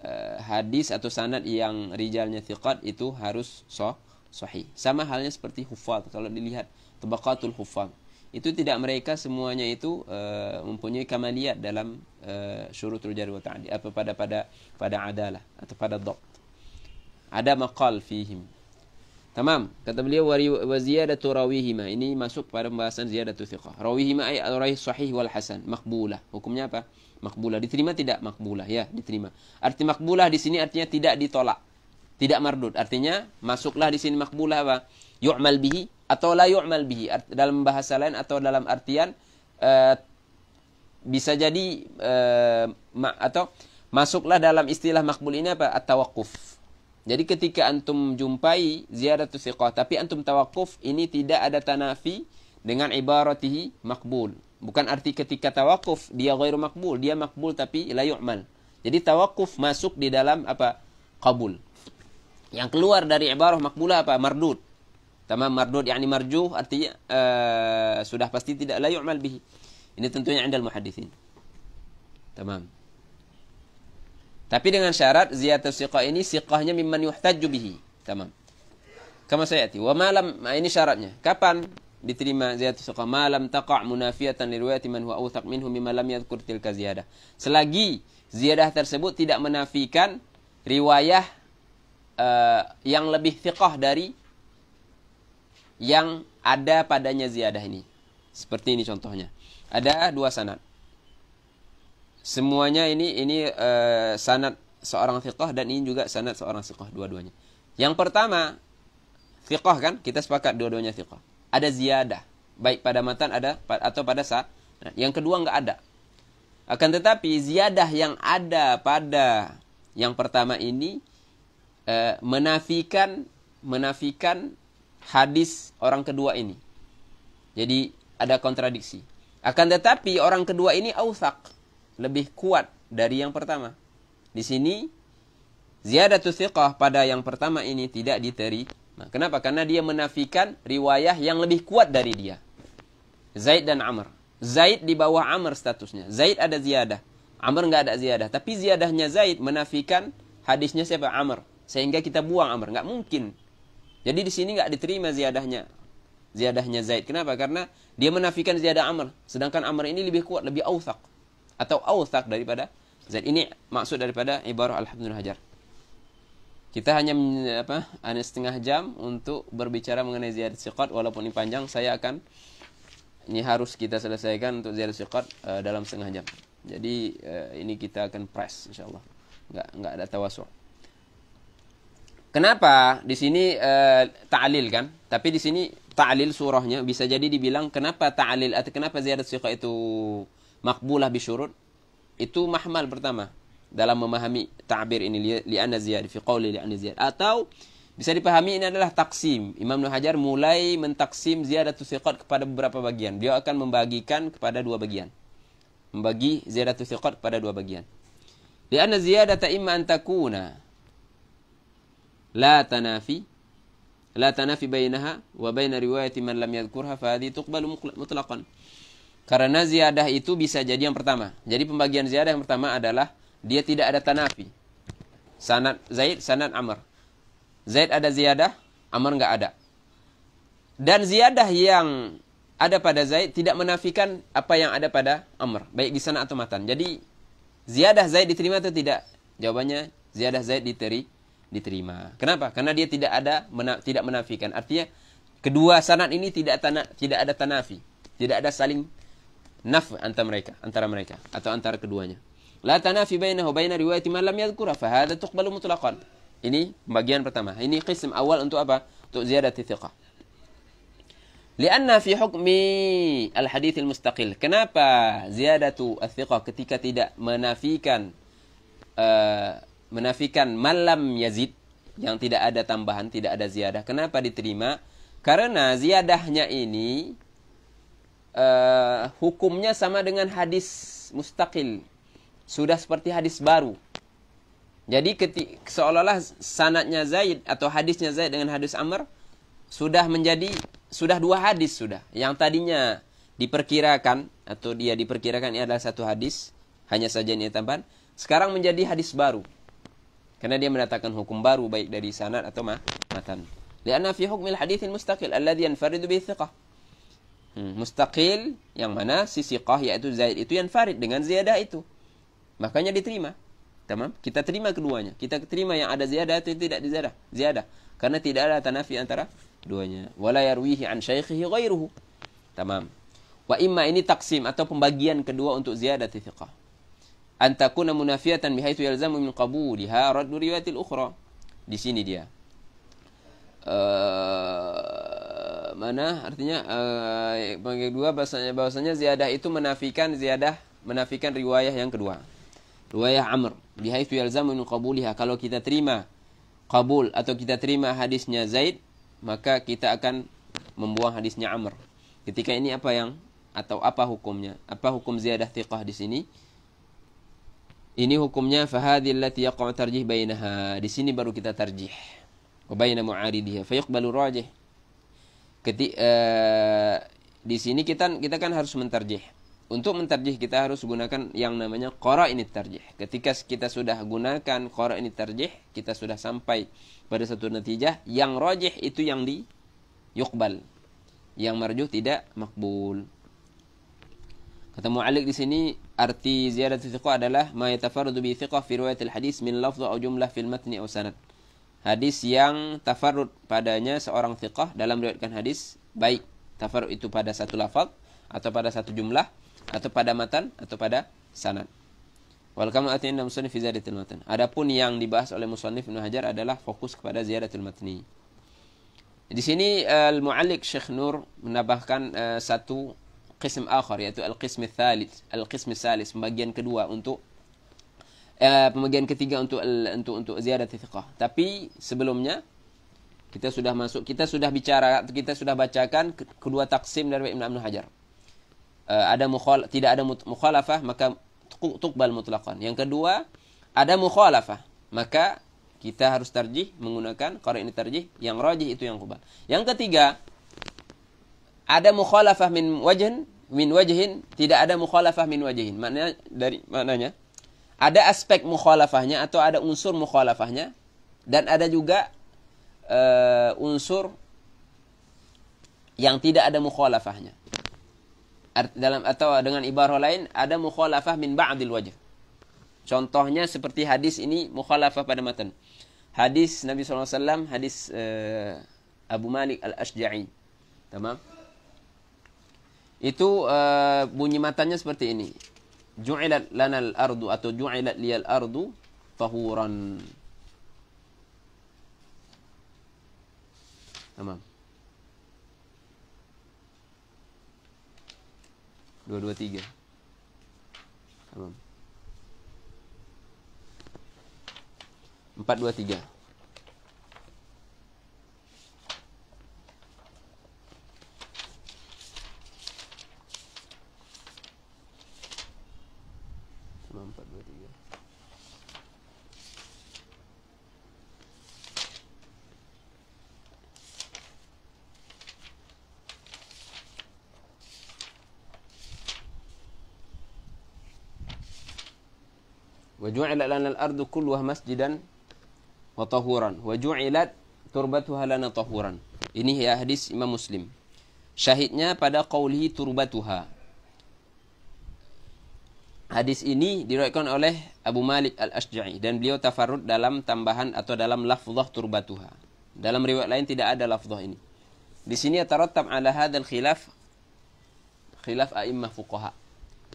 uh, hadis atau sanad yang rijalnya thiqat itu harus sah sahih sama halnya seperti hufad kalau dilihat tabaqatul hufad itu tidak mereka semuanya itu uh, mempunyai kamaliat dalam uh, eh, syurut jari wa ta'adil apa pada pada pada adalah atau pada dhabt ada maqal fihim tamam kata beliau wa ziyadatu rawihima ini masuk pada pembahasan ziyadatu thiqah rawihima ay al rawi sahih wal hasan maqbulah hukumnya apa maqbulah diterima tidak maqbulah ya diterima arti maqbulah di sini artinya tidak ditolak tidak mardud artinya masuklah di sini maqbulah apa yu'mal bihi atau la yu'mal bihi dalam bahasa lain atau dalam artian uh, bisa jadi uh, ma atau masuklah dalam istilah makbul ini apa at tawakuf. Jadi ketika antum jumpai ziyadatu thiqah tapi antum tawakuf ini tidak ada tanafi dengan ibaratihi makbul. Bukan arti ketika tawakuf dia ghairu makbul, dia makbul tapi la yu'mal. Jadi tawakuf masuk di dalam apa? kabul, Yang keluar dari ibarah makbulah apa? mardud. Tamam mardud yakni marjuh artinya uh, sudah pasti tidak la yu'mal bihi. Ini tentunya indal muhaddisin. Tamam. Tapi dengan syarat ziyatus siqah ini siqahnya mimman yuhtajju bihi. Tamam. Kama sayati wa malam ah, ini syaratnya. Kapan diterima ziyatus siqah malam taqa' munafiyatan liriwayati man huwa authaq minhu mimma lam yadhkur tilka ziyadah. Selagi ziyadah tersebut tidak menafikan riwayah uh, yang lebih siqah dari yang ada padanya ziyadah ini. Seperti ini contohnya. Ada dua sanad. Semuanya ini ini uh, sanad seorang thiqah dan ini juga sanad seorang thiqah dua-duanya. Yang pertama thiqah kan kita sepakat dua-duanya thiqah. Ada ziyadah baik pada matan ada atau pada sa. Nah, yang kedua nggak ada. Akan tetapi ziyadah yang ada pada yang pertama ini uh, menafikan menafikan hadis orang kedua ini. Jadi ada kontradiksi. Akan tetapi orang kedua ini awthaq. Lebih kuat dari yang pertama. Di sini ziyadatul thiqah pada yang pertama ini tidak diterima. Kenapa? Karena dia menafikan riwayah yang lebih kuat dari dia. Zaid dan Amr. Zaid di bawah Amr statusnya. Zaid ada ziyadah. Amr enggak ada ziyadah. Tapi ziyadahnya Zaid menafikan hadisnya siapa? Amr. Sehingga kita buang Amr. Enggak mungkin. Jadi di sini enggak diterima ziyadahnya. Ziyadahnya Zaid. Kenapa? Karena dia menafikan ziyadah Amr. Sedangkan Amr ini lebih kuat, lebih awthak. Atau awthak daripada Zaid. Ini maksud daripada Ibarah Al-Habdun Hajar. Kita hanya apa, hanya setengah jam untuk berbicara mengenai ziyadah siqat. Walaupun ini panjang, saya akan... Ini harus kita selesaikan untuk ziyadah siqat uh, dalam setengah jam. Jadi uh, ini kita akan press insyaAllah. Enggak, ada tawasul. Kenapa di sini uh, ta'lil kan? Tapi di sini ta'lil surahnya bisa jadi dibilang kenapa ta'lil atau kenapa ziyadat siqah itu makbulah bisyurut? Itu mahmal pertama dalam memahami ta'bir ini li'anna ziyad fi qawli li'anna ziyad. Atau bisa dipahami ini adalah taksim. Imam Nuh Hajar mulai mentaksim ziyadat siqah kepada beberapa bagian. Dia akan membagikan kepada dua bagian. Membagi ziyadat siqah kepada dua bagian. Li'anna ziyadat imma antakuna. takuna la tanafi la tanafi bainaha wa baina riwayati man lam yadhkurha fa hadhi tuqbalu mutlaqan karena ziyadah itu bisa jadi yang pertama jadi pembagian ziyadah yang pertama adalah dia tidak ada tanafi sanad zaid sanad amr zaid ada ziyadah amr enggak ada dan ziyadah yang ada pada zaid tidak menafikan apa yang ada pada amr baik di sana atau matan jadi ziyadah zaid diterima atau tidak jawabannya ziyadah zaid diterima diterima. Kenapa? Karena dia tidak ada mena tidak menafikan. Artinya kedua sanad ini tidak tana tidak ada tanafi, tidak ada saling naf antara mereka, antara mereka atau antara keduanya. La tanafi bainahu baina riwayat man lam yadhkura fa hadha tuqbalu mutlaqan. Ini bagian pertama. Ini qism awal untuk apa? Untuk ziyadat thiqah. Karena fi hukmi al-hadits al-mustaqil. Kenapa ziyadatu al-thiqah ketika tidak menafikan eh, menafikan malam yazid yang tidak ada tambahan, tidak ada ziyadah. Kenapa diterima? Karena ziyadahnya ini uh, hukumnya sama dengan hadis mustaqil. Sudah seperti hadis baru. Jadi seolah-olah sanatnya Zaid atau hadisnya Zaid dengan hadis Amr sudah menjadi sudah dua hadis sudah. Yang tadinya diperkirakan atau dia diperkirakan ini adalah satu hadis hanya saja ini tambahan. Sekarang menjadi hadis baru karena dia mendatangkan hukum baru baik dari sanad atau ma matan. Karena fi hukm al-hadits al-mustaqil alladhi yanfarid bi thiqah. Hmm, mustaqil yang mana si siqah yaitu zaid itu yang farid dengan ziyadah itu. Makanya diterima. Tamam? Kita terima keduanya. Kita terima yang ada ziyadah itu tidak diziyadah. Ziyadah. Karena tidak ada tanafi antara duanya. Wala yarwihi an syaikhihi ghairuhu. Tamam. Wa imma ini taksim atau pembagian kedua untuk ziyadah thiqah an takuna munafiyatan bihaitsu yalzamu min qabuliha radd riwayat al-ukhra di sini dia uh, mana artinya yang kedua bahasanya bahasanya ziyadah itu menafikan ziyadah menafikan riwayah yang kedua riwayah amr bihaitsu yalzamu min qabuliha kalau kita terima qabul atau kita terima hadisnya zaid maka kita akan membuang hadisnya amr ketika ini apa yang atau apa hukumnya apa hukum ziyadah thiqah di sini Ini hukumnya fahadhi allati yaqa'u tarjih bainaha. Di sini baru kita tarjih. Wa baina mu'aridiha fayuqbalu rajih. Keti, uh, di sini kita kita kan harus mentarjih. Untuk mentarjih kita harus gunakan yang namanya qara ini tarjih. Ketika kita sudah gunakan qara ini tarjih, kita sudah sampai pada satu natijah yang rojih itu yang di yukbal. Yang marjuh tidak makbul. Kata mu'alik di sini arti ziyadat thiqah adalah ma yatafarradu bi thiqah fi riwayat al-hadis min lafdh aw jumlah fil matn aw sanad. Hadis yang tafarud padanya seorang thiqah dalam meriwayatkan hadis baik tafarud itu pada satu lafaz atau pada satu jumlah atau pada matan atau pada sanad. Walkamu kamal atina musannif fi ziyadatil matan. Adapun yang dibahas oleh musannif Ibnu Hajar adalah fokus kepada ziyadatul matni. Di sini eh, al Muallik Syekh Nur menambahkan uh, satu qism akhar yaitu al-qism thalith al-qism salis pembagian kedua untuk uh, pembagian ketiga untuk al, untuk untuk ziyadat thiqah tapi sebelumnya kita sudah masuk kita sudah bicara kita sudah bacakan kedua taksim dari Ibn Abdul Hajar uh, ada mukhal tidak ada mukhalafah maka tuqbal mutlaqan yang kedua ada mukhalafah maka kita harus tarjih menggunakan qari ini tarjih yang rajih itu yang qubal yang ketiga ada mukhalafah min wajhin min wajhin tidak ada mukhalafah min wajhin maknanya dari maknanya ada aspek mukhalafahnya atau ada unsur mukhalafahnya dan ada juga uh, unsur yang tidak ada mukhalafahnya Art, dalam atau dengan ibarat lain ada mukhalafah min ba'dil wajh contohnya seperti hadis ini mukhalafah pada matan hadis Nabi SAW hadis uh, Abu Malik Al-Asja'i tamam itu uh, bunyi matanya seperti ini. Ju'ilat lanal ardu atau ju'ilat liyal ardu tahuran. Tamam. Dua, dua, tiga. Tamam. Empat, dua, tiga. Tamam. وجعل لنا الأرض كلها مسجدا وطهورا وجعلت تربتها لنا طهورا ini ya hadis Imam Muslim syahidnya pada qaulihi turbatuha hadis ini diraikan oleh Abu Malik Al-Asja'i dan beliau tafarrud dalam tambahan atau dalam lafzah turbatuha dalam riwayat lain tidak ada lafzah ini di sini tertab ala hadal khilaf khilaf a'immah fuqaha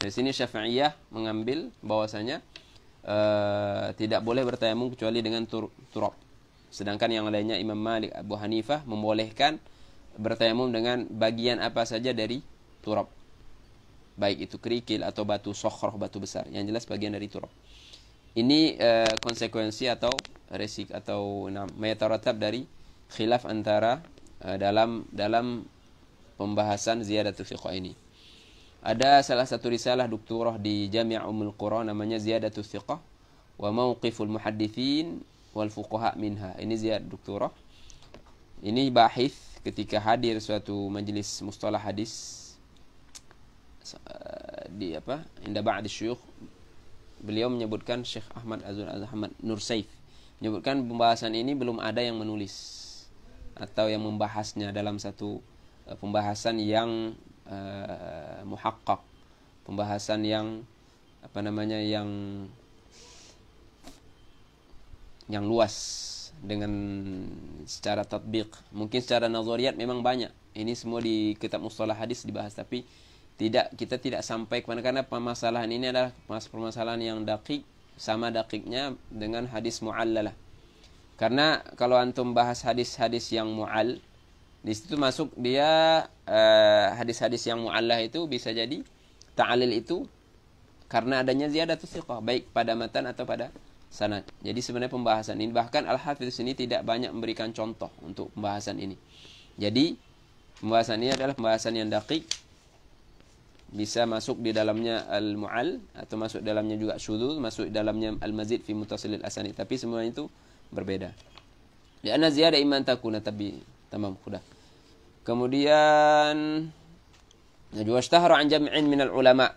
di sini Syafi'iyah mengambil bahwasanya Eh, tidak boleh bertayamum kecuali dengan tur turab. Sedangkan yang lainnya Imam Malik Abu Hanifah membolehkan bertayamum dengan bagian apa saja dari turab. Baik itu kerikil atau batu sokhroh, batu besar. Yang jelas bagian dari turab. Ini uh, konsekuensi atau resik atau mayataratab dari khilaf antara uh, dalam dalam pembahasan ziyadatul fiqh ini. Ada salah satu risalah doktorah di Jami' Ummul Qura namanya Ziyadatul Thiqah wa mauqiful Muhaddithin wal Fuqaha minha. Ini Ziyad doktorah. Ini bahis ketika hadir suatu majlis mustalah hadis eh, di apa? Inda ba'd syuyukh beliau menyebutkan Syekh Ahmad Azul Ahmad Nur Saif menyebutkan pembahasan ini belum ada yang menulis atau yang membahasnya dalam satu eh, pembahasan yang uh, eh, muhakkak pembahasan yang apa namanya yang yang luas dengan secara tatbik mungkin secara nazariat memang banyak ini semua di kitab mustalah hadis dibahas tapi tidak kita tidak sampai kepada karena permasalahan ini adalah mas permasalahan yang dakik sama dakiknya dengan hadis muallalah karena kalau antum bahas hadis-hadis yang mu'al di situ masuk dia eh, hadis-hadis uh, yang mu'allah itu bisa jadi ta'alil itu karena adanya ziyadatul siqah baik pada matan atau pada sanad. Jadi sebenarnya pembahasan ini bahkan Al-Hafidz ini tidak banyak memberikan contoh untuk pembahasan ini. Jadi pembahasan ini adalah pembahasan yang daqiq bisa masuk di dalamnya al-mu'al atau masuk dalamnya juga syudzul, masuk dalamnya al-mazid fi mutasil al-asani tapi semua itu berbeda. Di anna ziyada iman takuna tabi'i tamam sudah kemudian najwa syahru an jam'in min al ulama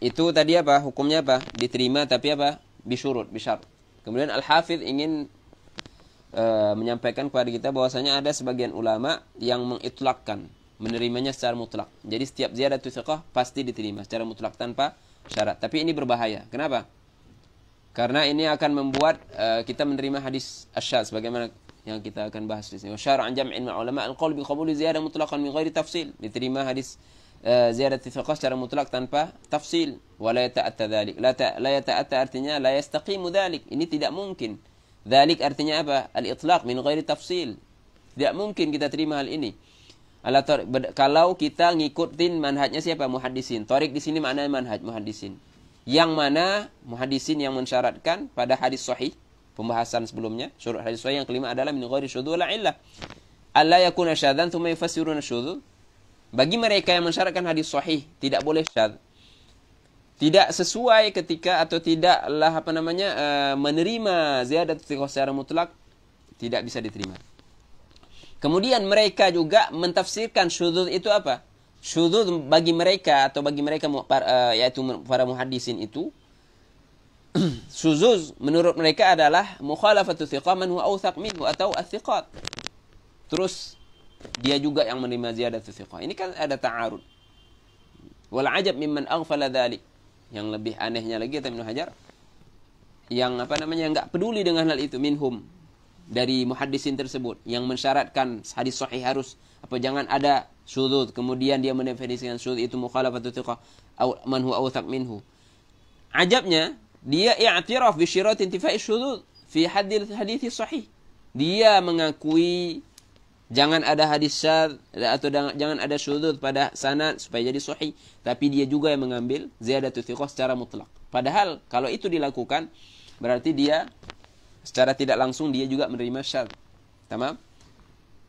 itu tadi apa hukumnya apa diterima tapi apa bisyurut bisyar kemudian al hafiz ingin e, menyampaikan kepada kita bahwasanya ada sebagian ulama yang mengitlakkan menerimanya secara mutlak jadi setiap ziarah tu thiqah pasti diterima secara mutlak tanpa syarat tapi ini berbahaya kenapa karena ini akan membuat uh, kita menerima hadis asy'ad sebagaimana yang kita akan bahas di sini. Syar'an jam'in ma'ulama al-qawl bi qabuli ziyadah mutlaqan min ghairi tafsil. Diterima hadis uh, eh, ziyadah tifaqah secara mutlak tanpa tafsil. Wa la yata'atta dhalik. La, ta, la yata'atta artinya la yastaqimu dhalik. Ini tidak mungkin. Dhalik artinya apa? Al-itlaq min ghairi tafsil. Tidak mungkin kita terima hal ini. kalau kita ngikutin manhajnya siapa? Muhaddisin. Tariq di sini maknanya manhaj muhaddisin. Yang mana muhaddisin yang mensyaratkan pada hadis sahih pembahasan sebelumnya syarat hadis sahih yang kelima adalah min ghairi syudzul illah alla yakuna syadzan thumma yufassiruna syudzul bagi mereka yang mensyaratkan hadis sahih tidak boleh syadz tidak sesuai ketika atau tidaklah apa namanya eh, menerima ziyadat tsiqah secara mutlak tidak bisa diterima kemudian mereka juga mentafsirkan syudzul itu apa syudzul bagi mereka atau bagi mereka eh, yaitu para muhaddisin itu suzuz menurut mereka adalah mukhalafatu thiqah man huwa authaq minhu atau athiqat. Terus dia juga yang menerima ziyadatu thiqah. Ini kan ada ta'arud. Wal ajab mimman aghfala dhalik. Yang lebih anehnya lagi Ibnu Hajar yang apa namanya yang enggak peduli dengan hal itu minhum dari muhaddisin tersebut yang mensyaratkan hadis sahih harus apa jangan ada syudud kemudian dia mendefinisikan syudud itu mukhalafatu thiqah atau man huwa authaq minhu ajabnya dia i'tiraf bi syarat intifai syudud fi hadith hadis sahih dia mengakui jangan ada hadis syad atau jangan ada syudud pada sanad supaya jadi sahih tapi dia juga yang mengambil ziyadatu thiqah secara mutlak padahal kalau itu dilakukan berarti dia secara tidak langsung dia juga menerima syad tamam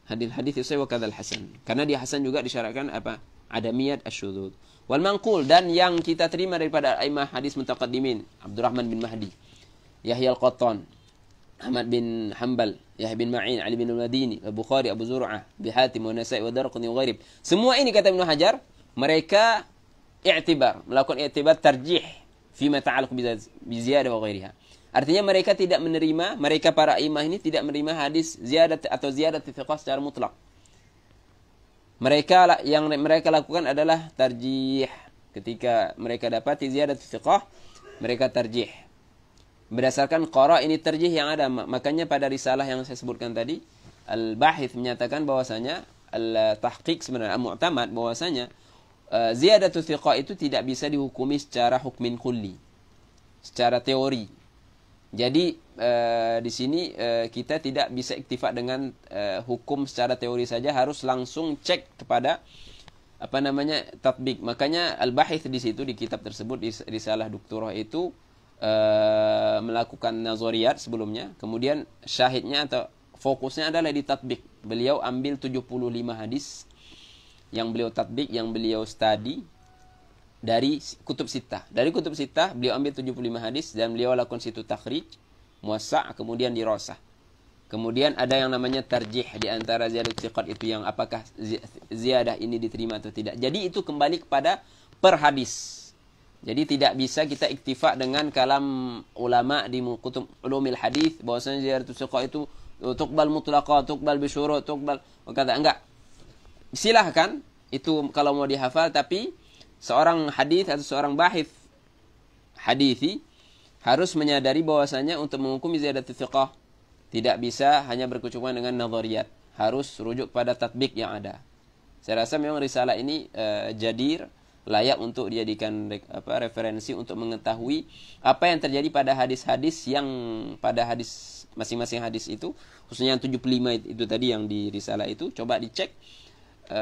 hadis hadith sahih wa kadzal hasan karena dia hasan juga disyaratkan apa ada adamiyat asyudud. Wal mangkul dan yang kita terima daripada Aimah Hadis Mutaqaddimin. Abdurrahman bin Mahdi. Yahya Al-Qattan. Ahmad bin Hanbal. Yahya bin Ma'in. Ali bin Al-Madini. Bukhari Abu Zur'ah. Bihatim wa Nasai wa Darqani wa Gharib. Semua ini kata Ibn Hajar. Mereka i'tibar. Melakukan i'tibar tarjih. Fima ta'alq biziyadah wa ghairiha. Artinya mereka tidak menerima, mereka para imah ini tidak menerima hadis ziyadat atau ziyadat tithiqah secara mutlak mereka yang mereka lakukan adalah tarjih ketika mereka dapat ziyadat thiqah mereka tarjih berdasarkan qara ini tarjih yang ada makanya pada risalah yang saya sebutkan tadi al bahith menyatakan bahwasanya al tahqiq sebenarnya al mu'tamad bahwasanya uh, ziyadat thiqah itu tidak bisa dihukumi secara hukmin kulli secara teori jadi Eh, di sini uh, kita tidak bisa iktifak dengan uh, hukum secara teori saja harus langsung cek kepada apa namanya tatbik makanya al-bahith di situ di kitab tersebut di risalah doktorah itu uh, melakukan nazariyat sebelumnya kemudian syahidnya atau fokusnya adalah di tatbik beliau ambil 75 hadis yang beliau tatbik yang beliau study dari kutub sitah dari kutub sitah beliau ambil 75 hadis dan beliau lakukan situ takhrij muasa kemudian dirosah. Kemudian ada yang namanya tarjih di antara ziyadat siqat itu yang apakah ziyadah ini diterima atau tidak. Jadi itu kembali kepada per hadis. Jadi tidak bisa kita iktifak dengan kalam ulama di kutub ulumil hadis bahwasanya ziyadat siqat itu oh, tuqbal mutlaqah, tuqbal bisyurut, tuqbal kata enggak. Silahkan itu kalau mau dihafal tapi seorang hadis atau seorang bahith hadithi harus menyadari bahwasanya untuk menghukumi ziyadatul thiqah tidak bisa hanya berkecukupan dengan nazariyat, harus rujuk pada tatbik yang ada saya rasa memang risalah ini e, jadir layak untuk dijadikan re, apa, referensi untuk mengetahui apa yang terjadi pada hadis-hadis yang pada hadis masing-masing hadis itu khususnya yang 75 itu, itu tadi yang di risalah itu coba dicek e,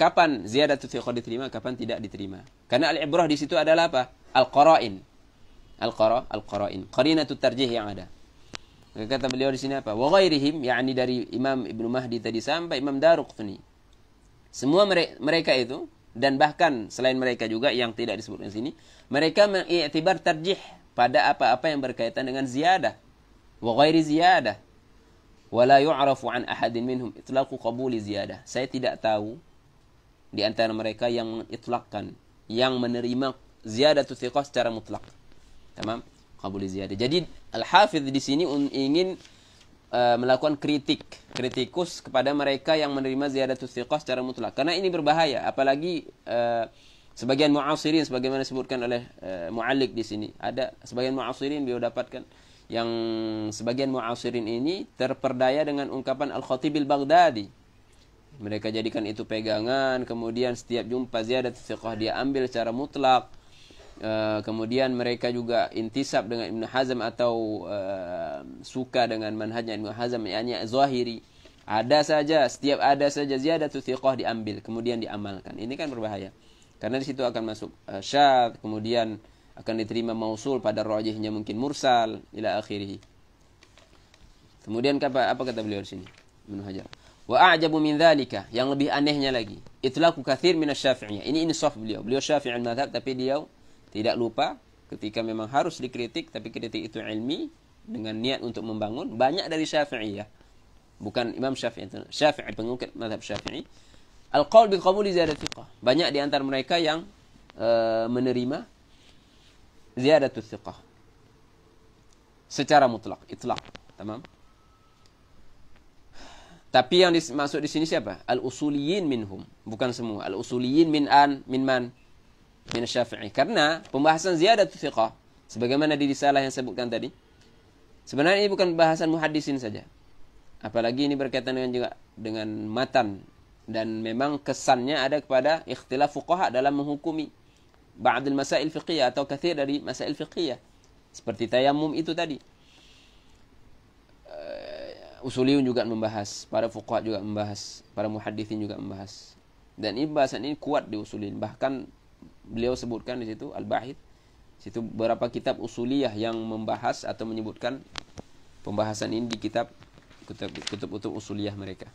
kapan ziyadatul thiqah diterima kapan tidak diterima karena al-ibrah di situ adalah apa al-qara'in al-qara al-qara'in qarinatut tarjih yang ada kata beliau di sini apa wa ghairihim yakni dari Imam Ibn Mahdi tadi sampai Imam Daruqutni semua mereka itu dan bahkan selain mereka juga yang tidak disebut di sini mereka mengiktibar tarjih pada apa-apa yang berkaitan dengan ziyadah wa ghairi ziyadah wala yu'rafu an ahadin minhum itlaqu qabuli ziyadah saya tidak tahu di antara mereka yang mengitlakkan yang menerima ziyadatu thiqah secara mutlak Tamam? Qabul ziyadah. Jadi Al-Hafiz di sini ingin uh, melakukan kritik, kritikus kepada mereka yang menerima ziyadatul thiqah secara mutlak. Karena ini berbahaya, apalagi uh, sebagian mu'asirin sebagaimana disebutkan oleh uh, eh, mu'allik di sini. Ada sebagian mu'asirin beliau dapatkan yang sebagian mu'asirin ini terperdaya dengan ungkapan Al-Khatib Al-Baghdadi. Mereka jadikan itu pegangan, kemudian setiap jumpa ziyadatul thiqah dia ambil secara mutlak. Eh, kemudian mereka juga intisab dengan Ibn Hazm atau uh, suka dengan manhajnya Ibn Hazm yakni zahiri ada saja setiap ada saja ziyadatu thiqah diambil kemudian diamalkan ini kan berbahaya karena di situ akan masuk uh, syad kemudian akan diterima mausul pada rajihnya mungkin mursal ila akhirih kemudian apa, apa kata beliau di sini Ibn Hajar wa a'jabu min dhalika yang lebih anehnya lagi itlaku kathir min asy-syafi'iyah ini ini beliau beliau syafi'i al tapi dia tidak lupa ketika memang harus dikritik tapi kritik itu ilmi dengan niat untuk membangun banyak dari Syafi'i ya. Bukan Imam Syafi'i, Syafi'i pengikut mazhab Syafi'i. Al-qaul bi qabuli ziyadatu thiqah. Banyak di antara mereka yang uh, menerima ziyadatu thiqah. Secara mutlak, itlak, tamam? Tapi yang dimaksud di sini siapa? Al-usuliyin minhum, bukan semua. Al-usuliyin min an, min man? min syafi'i karena pembahasan ziyadatul thiqah sebagaimana di risalah yang saya sebutkan tadi sebenarnya ini bukan pembahasan muhaddisin saja apalagi ini berkaitan dengan juga dengan matan dan memang kesannya ada kepada ikhtilaf fuqaha dalam menghukumi ba'dil masail fiqhiyah atau kathir dari masail fiqhiyah seperti tayamum itu tadi eh, usuliyun juga membahas para fuqaha juga membahas para muhaddisin juga membahas dan ini bahasan ini kuat di usulin bahkan beliau sebutkan di situ al-bahith situ beberapa kitab usuliyah yang membahas atau menyebutkan pembahasan ini di kitab kutub-kutub usuliyah mereka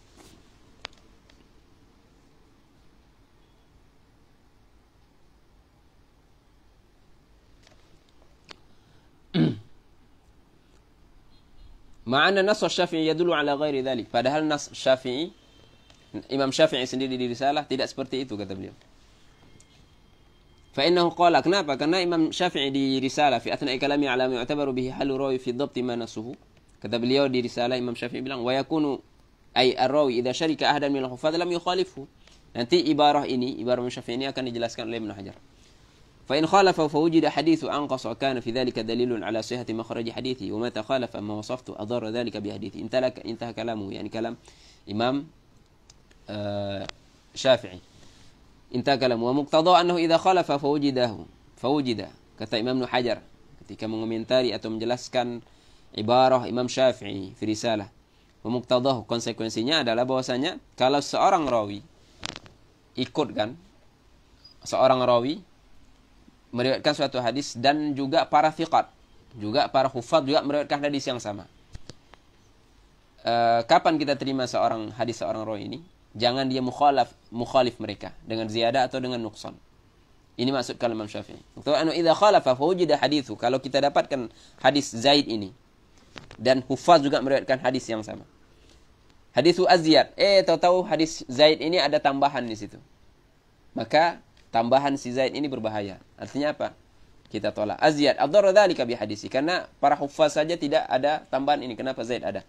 Ma'ana nas Syafi'i yadullu ala ghairi dhalik padahal nas Syafi'i Imam Syafi'i sendiri di risalah tidak seperti itu kata beliau فإنه قال كنابا كان إمام شافعي دي رسالة في أثناء كلامه على ما يعتبر به حل روي في ضبط ما نسه كتب اليوم دي رسالة إمام شافعي بلان ويكون أي الروي إذا شرك أحدا من الحفاظ لم يخالفه نتي إبارة إني إبارة من شافعي إني كان يجلس كان لابن حجر فإن خالف فوجد حديث أنقص وكان في ذلك دليل على صحة مخرج حديثه وما تخالف ما وصفت أضر ذلك بحديثه انتهى كلامه يعني كلام إمام آه، شافعي intakalam wa muqtada annahu idza khalafa fawjidahu fawjida kata Imam Ibnu Hajar ketika mengomentari atau menjelaskan ibarah Imam Syafi'i fi risalah wa muqtadahu konsekuensinya adalah bahwasanya kalau seorang rawi ikut kan seorang rawi meriwayatkan suatu hadis dan juga para thiqat juga para hufat juga meriwayatkan hadis yang sama e, kapan kita terima seorang hadis seorang rawi ini Jangan dia mukhalaf mukhalif mereka dengan ziyada atau dengan nuksan. Ini maksud kalam Imam Syafi'i. itu anu idza khalafa fawjid hadithu. Kalau kita dapatkan hadis Zaid ini dan Hufaz juga meriwayatkan hadis yang sama. Hadithu Az-Ziyad. Eh, tahu-tahu hadis Zaid ini ada tambahan di situ. Maka tambahan si Zaid ini berbahaya. Artinya apa? Kita tolak. Az-Ziyad. Adhara dhalika bi Karena para Hufaz saja tidak ada tambahan ini. Kenapa Zaid Ada.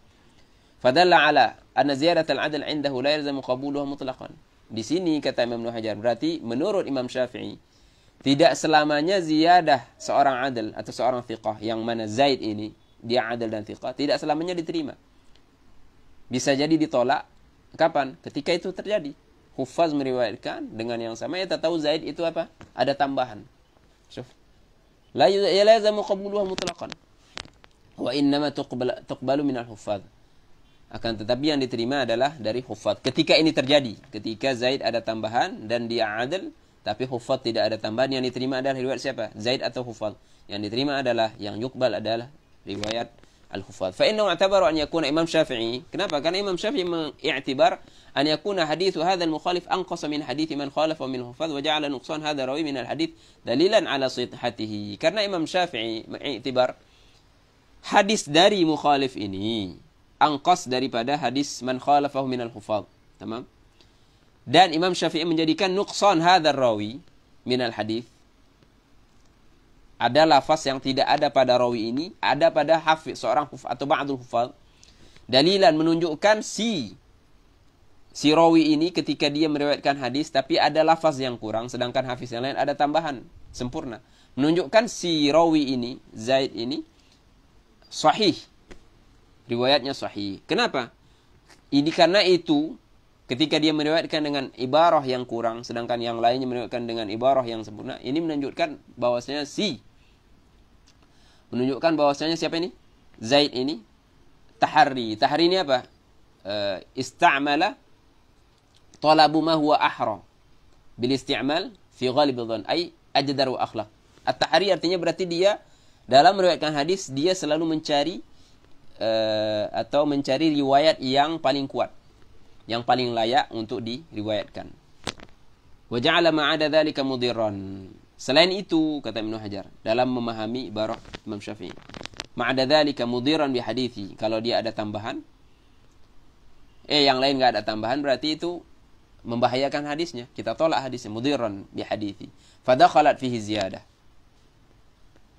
فدل على أن زيارة العدل عنده لا يلزم قبولها مطلقا Di sini kata Imam Ibn Hajar Berarti menurut Imam Syafi'i Tidak selamanya ziyadah seorang adil Atau seorang thiqah Yang mana Zaid ini Dia adil dan thiqah Tidak selamanya diterima Bisa jadi ditolak Kapan? Ketika itu terjadi Hufaz meriwayatkan Dengan yang sama Ya tahu Zaid itu apa? Ada tambahan Syuf La ya yalazamu qabuluha mutlaqan Wa innama tuqbalu minal hufaz akan tetapi yang diterima adalah dari Huffaz. Ketika ini terjadi, ketika Zaid ada tambahan dan dia adil, tapi Huffaz tidak ada tambahan, yang diterima adalah riwayat siapa? Zaid atau Huffaz? Yang diterima adalah yang yukbal adalah riwayat Al-Huffaz. Fa innahu i'tabara an yakuna Imam Syafi'i. Kenapa? Karena Imam Syafi'i mengi'tibar an yakuna hadis hadzal mukhalif anqas min hadis man khalafa min Huffaz wa ja'ala nuqsan hadza rawi min al-hadis dalilan ala sihhatihi. Karena Imam Syafi'i mengi'tibar hadis dari mukhalif ini Angkas daripada hadis man khalafahu minal hufad. Tamam? Dan Imam Syafi'i menjadikan nuqsan hadzal rawi minal hadis. Ada lafaz yang tidak ada pada rawi ini, ada pada hafiz seorang huf atau ba'dul hufad. Dalilan menunjukkan si si rawi ini ketika dia meriwayatkan hadis tapi ada lafaz yang kurang sedangkan hafiz yang lain ada tambahan sempurna. Menunjukkan si rawi ini, Zaid ini, sahih riwayatnya sahih. Kenapa? Ini karena itu ketika dia meriwayatkan dengan ibarah yang kurang sedangkan yang lainnya meriwayatkan dengan ibarah yang sempurna, ini menunjukkan bahwasanya si menunjukkan bahwasanya siapa ini? Zaid ini tahri. Tahri ini apa? Uh, istamala talabu ma huwa ahra bil isti'mal fi ghalib dhon ay ajdaru wa akhlaq. At-tahri artinya berarti dia dalam meriwayatkan hadis dia selalu mencari uh, atau mencari riwayat yang paling kuat yang paling layak untuk diriwayatkan wa ja'ala ada dhalika mudirran selain itu kata Ibn Hajar dalam memahami barah Imam Syafi'i ada dhalika mudirran bi hadithi kalau dia ada tambahan eh yang lain enggak ada tambahan berarti itu membahayakan hadisnya kita tolak hadisnya mudirran bi hadithi fadakhalat fihi ziyadah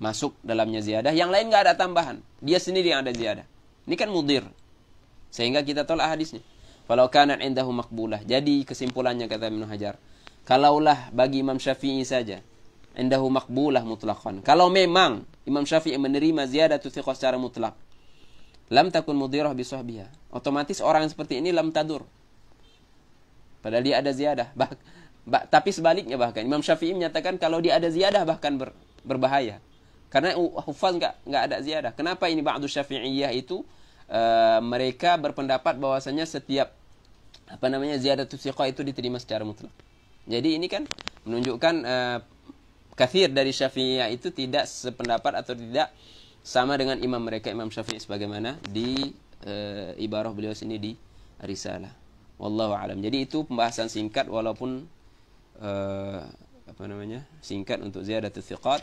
masuk dalamnya ziyadah. Yang lain tidak ada tambahan. Dia sendiri yang ada ziyadah. Ini kan mudir. Sehingga kita tolak hadisnya. Falau kanan indahu makbulah. Jadi kesimpulannya kata Ibn Hajar. Kalaulah bagi Imam Syafi'i saja. Indahu makbulah mutlakon. Kalau memang Imam Syafi'i menerima ziyadah tuthiqah secara mutlak. Lam takun mudirah bisohbiha. Otomatis orang yang seperti ini lam tadur. Padahal dia ada ziyadah. Bah, bah, tapi sebaliknya bahkan. Imam Syafi'i menyatakan kalau dia ada ziyadah bahkan ber, berbahaya. Karena Hufaz enggak enggak ada ziyadah. Kenapa ini Ba'du Syafi'iyah itu uh, mereka berpendapat bahwasanya setiap apa namanya ziyadah tsiqah itu diterima secara mutlak. Jadi ini kan menunjukkan uh, kathir dari Syafi'iyah itu tidak sependapat atau tidak sama dengan imam mereka Imam Syafi'i sebagaimana di uh, ibarah beliau sini di risalah. Wallahu alam. Jadi itu pembahasan singkat walaupun uh, apa namanya? singkat untuk ziyadah tsiqah.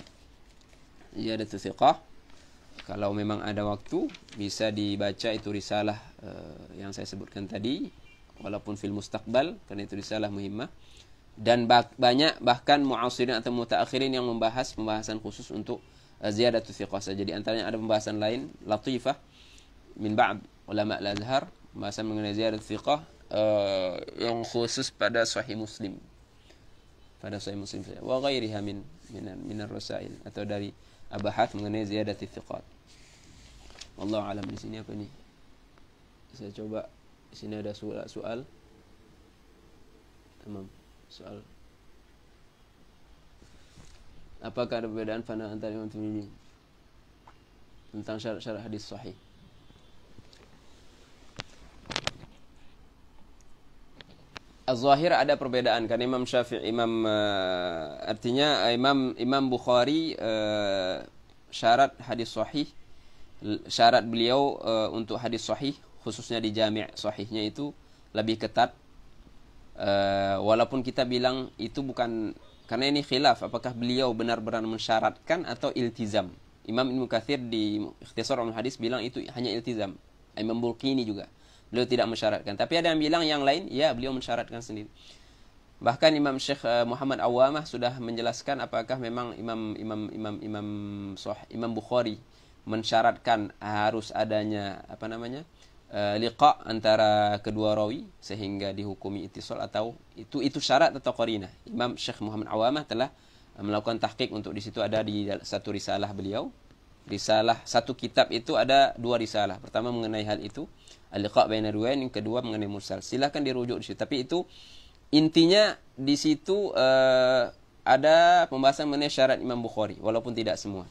Ziyadatul Thiqah Kalau memang ada waktu Bisa dibaca itu risalah uh, Yang saya sebutkan tadi Walaupun fil mustaqbal Kerana itu risalah muhimah Dan ba banyak bahkan muasirin atau mutaakhirin Yang membahas pembahasan khusus untuk uh, eh, Ziyadatul Thiqah Jadi antaranya ada pembahasan lain Latifah Min ba'ad ulama' al-azhar Pembahasan mengenai Ziyadatul Thiqah uh, Yang khusus pada Sahih Muslim pada saya muslim saya wa ghairiha min min min ar-rusail atau dari abahat mengenai ziyadat thiqat. Wallahu alam di sini apa ni? Saya coba di sini ada soal-soal. Tamam, soal. Apakah ada perbedaan pandangan antara Imam Tirmizi tentang syarat-syarat hadis sahih? Az-Zahir ada perbedaan kan Imam Syafi'i Imam uh, artinya eh, Imam Imam Bukhari uh, syarat hadis sahih syarat beliau uh, untuk hadis sahih khususnya di jami' sahihnya itu lebih ketat uh, walaupun kita bilang itu bukan karena ini khilaf apakah beliau benar-benar mensyaratkan atau iltizam Imam Ibnu Katsir di Ikhtisar al-Hadis bilang itu hanya iltizam Imam Bulqini juga Beliau tidak mensyaratkan. Tapi ada yang bilang yang lain, ya beliau mensyaratkan sendiri. Bahkan Imam Syekh eh, Muhammad Awamah sudah menjelaskan apakah memang Imam Imam Imam Imam Soh, Imam Bukhari mensyaratkan harus adanya apa namanya eh, liqa antara kedua rawi sehingga dihukumi itisol atau itu itu syarat atau qarinah. Imam Syekh Muhammad Awamah telah melakukan tahqiq untuk di situ ada di satu risalah beliau. Risalah satu kitab itu ada dua risalah. Pertama mengenai hal itu. Al-Liqa Bain al yang kedua mengenai Mursal. silakan dirujuk di situ. Tapi itu intinya di situ uh, ada pembahasan mengenai syarat Imam Bukhari. Walaupun tidak semua.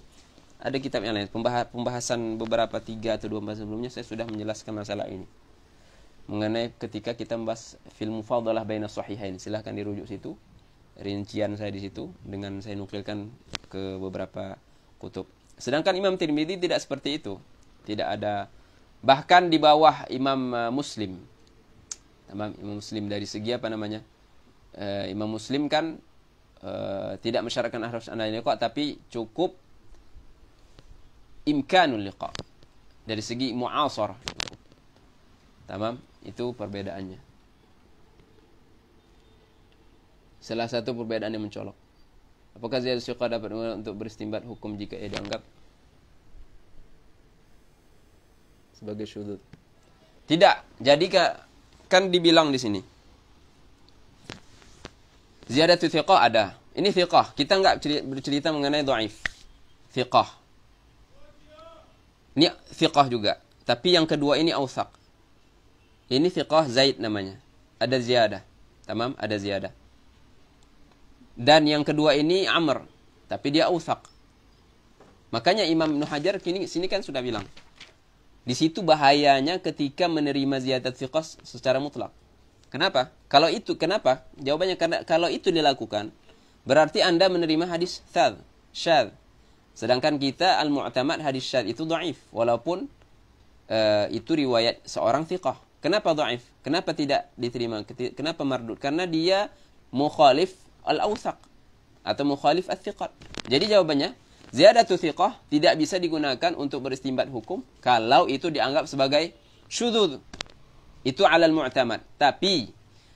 Ada kitab yang lain. Pembahasan beberapa tiga atau dua pembahasan sebelumnya saya sudah menjelaskan masalah ini. Mengenai ketika kita membahas film Fadalah Bain Al-Sahihain. silakan dirujuk situ. Rincian saya di situ. Dengan saya nukilkan ke beberapa kutub. Sedangkan Imam Tirmidhi tidak seperti itu. Tidak ada bahkan di bawah Imam uh, Muslim. Imam Muslim dari segi apa namanya? Uh, imam Muslim kan uh, tidak mensyaratkan harus ada liqa tapi cukup imkanul liqa dari segi muasarah. Tamam? Itu perbedaannya. Salah satu perbedaan yang mencolok. Apakah ziyadah syukur dapat untuk beristimbat hukum jika ia dianggap sebagai syudud. Tidak. Jadi kan dibilang di sini. Ziyadatul thiqah ada. Ini thiqah. Kita enggak bercerita mengenai dhaif. Thiqah. Ini thiqah juga. Tapi yang kedua ini awsaq. Ini thiqah zaid namanya. Ada ziyadah. Tamam? Ada ziyadah. Dan yang kedua ini amr. Tapi dia awsaq. Makanya Imam Ibn kini, sini kan sudah bilang. Di situ bahayanya ketika menerima ziyadat siqas secara mutlak. Kenapa? Kalau itu kenapa? Jawabannya karena kalau itu dilakukan berarti Anda menerima hadis tsad, syadz. Sedangkan kita al-mu'tamad hadis syadz itu dhaif walaupun uh, itu riwayat seorang thiqah. Kenapa dhaif? Kenapa tidak diterima? Kenapa mardud? Karena dia mukhalif al-awthaq atau mukhalif al-thiqat. Jadi jawabannya Ziyadatul thiqah tidak bisa digunakan untuk beristimbat hukum kalau itu dianggap sebagai syudud. Itu alal mu'tamad. Tapi,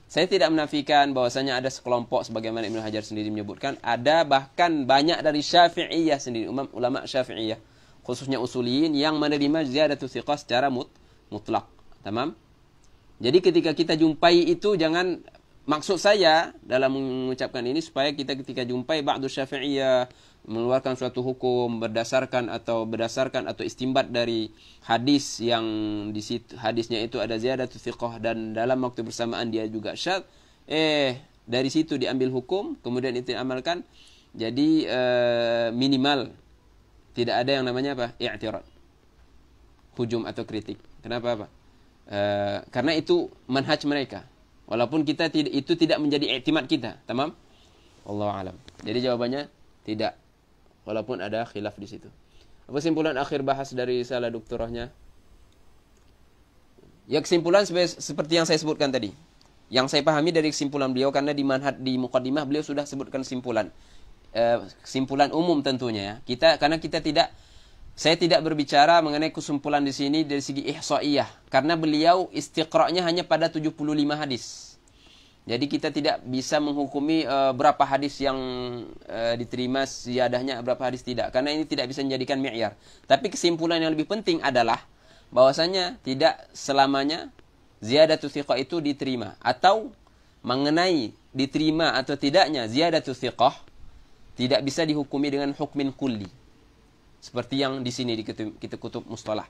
saya tidak menafikan bahwasanya ada sekelompok sebagaimana Ibnu Hajar sendiri menyebutkan. Ada bahkan banyak dari syafi'iyah sendiri, ulama' syafi'iyah. Khususnya usuliyin yang menerima ziyadatul thiqah secara mut, mutlak. Tamam? Jadi ketika kita jumpai itu, jangan... Maksud saya dalam mengucapkan ini supaya kita ketika jumpai ba'du syafi'iyah, mengeluarkan suatu hukum berdasarkan atau berdasarkan atau istimbat dari hadis yang di situ hadisnya itu ada ziyadatul thiqah dan dalam waktu bersamaan dia juga syad eh dari situ diambil hukum kemudian itu diamalkan jadi eh, minimal tidak ada yang namanya apa i'tirad hujum atau kritik kenapa apa eh, karena itu manhaj mereka walaupun kita itu tidak menjadi i'timad kita tamam Allah alam jadi jawabannya tidak walaupun ada khilaf di situ. Apa kesimpulan akhir bahas dari salah doktorahnya? Ya kesimpulan seperti yang saya sebutkan tadi. Yang saya pahami dari kesimpulan beliau karena di manhat di mukadimah beliau sudah sebutkan kesimpulan. Eh, kesimpulan umum tentunya ya. Kita karena kita tidak saya tidak berbicara mengenai kesimpulan di sini dari segi ihsaiyah karena beliau istiqra'nya hanya pada 75 hadis. Jadi kita tidak bisa menghukumi uh, berapa hadis yang uh, diterima siadahnya berapa hadis tidak karena ini tidak bisa menjadikan mi'yar. Tapi kesimpulan yang lebih penting adalah bahwasanya tidak selamanya ziyadatu thiqah itu diterima atau mengenai diterima atau tidaknya ziyadatu thiqah tidak bisa dihukumi dengan hukmin kulli. Seperti yang di sini di kita kutub mustalah.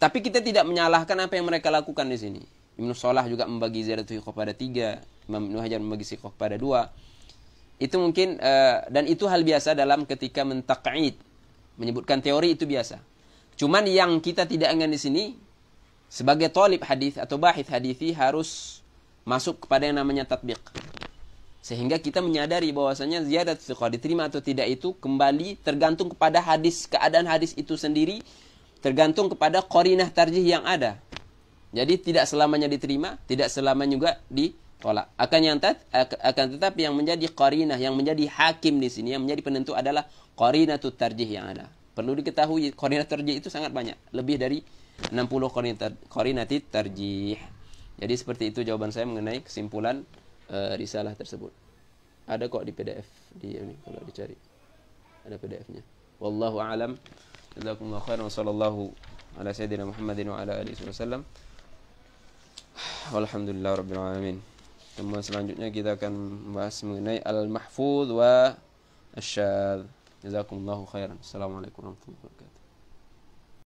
Tapi kita tidak menyalahkan apa yang mereka lakukan di sini. Ibnu Salah juga membagi ziarah fiqh pada tiga Imam Ibnu Hajar membagi fiqh pada dua itu mungkin uh, dan itu hal biasa dalam ketika mentakid menyebutkan teori itu biasa cuman yang kita tidak ingin di sini sebagai tolib hadis atau bahith hadithi harus masuk kepada yang namanya tatbik sehingga kita menyadari bahwasanya ziyadat fiqh diterima atau tidak itu kembali tergantung kepada hadis keadaan hadis itu sendiri tergantung kepada korinah tarjih yang ada Jadi tidak selamanya diterima, tidak selamanya juga ditolak. Akan yang tet, akan tetapi yang menjadi qarinah, yang menjadi hakim di sini, yang menjadi penentu adalah qarinatu tarjih yang ada. Perlu diketahui qarinatu tarjih itu sangat banyak, lebih dari 60 qarinatu tarjih. Jadi seperti itu jawaban saya mengenai kesimpulan uh, risalah tersebut. Ada kok di PDF di ini kalau dicari. Ada PDF-nya. Wallahu alam. Jazakumullahu khairan wa sallallahu ala sayyidina Muhammadin wa ala alihi wasallam. Alhamdulillah Rabbil Alamin Temuan selanjutnya kita akan membahas mengenai Al-Mahfud wa Asyad Jazakumullahu khairan Assalamualaikum warahmatullahi wabarakatuh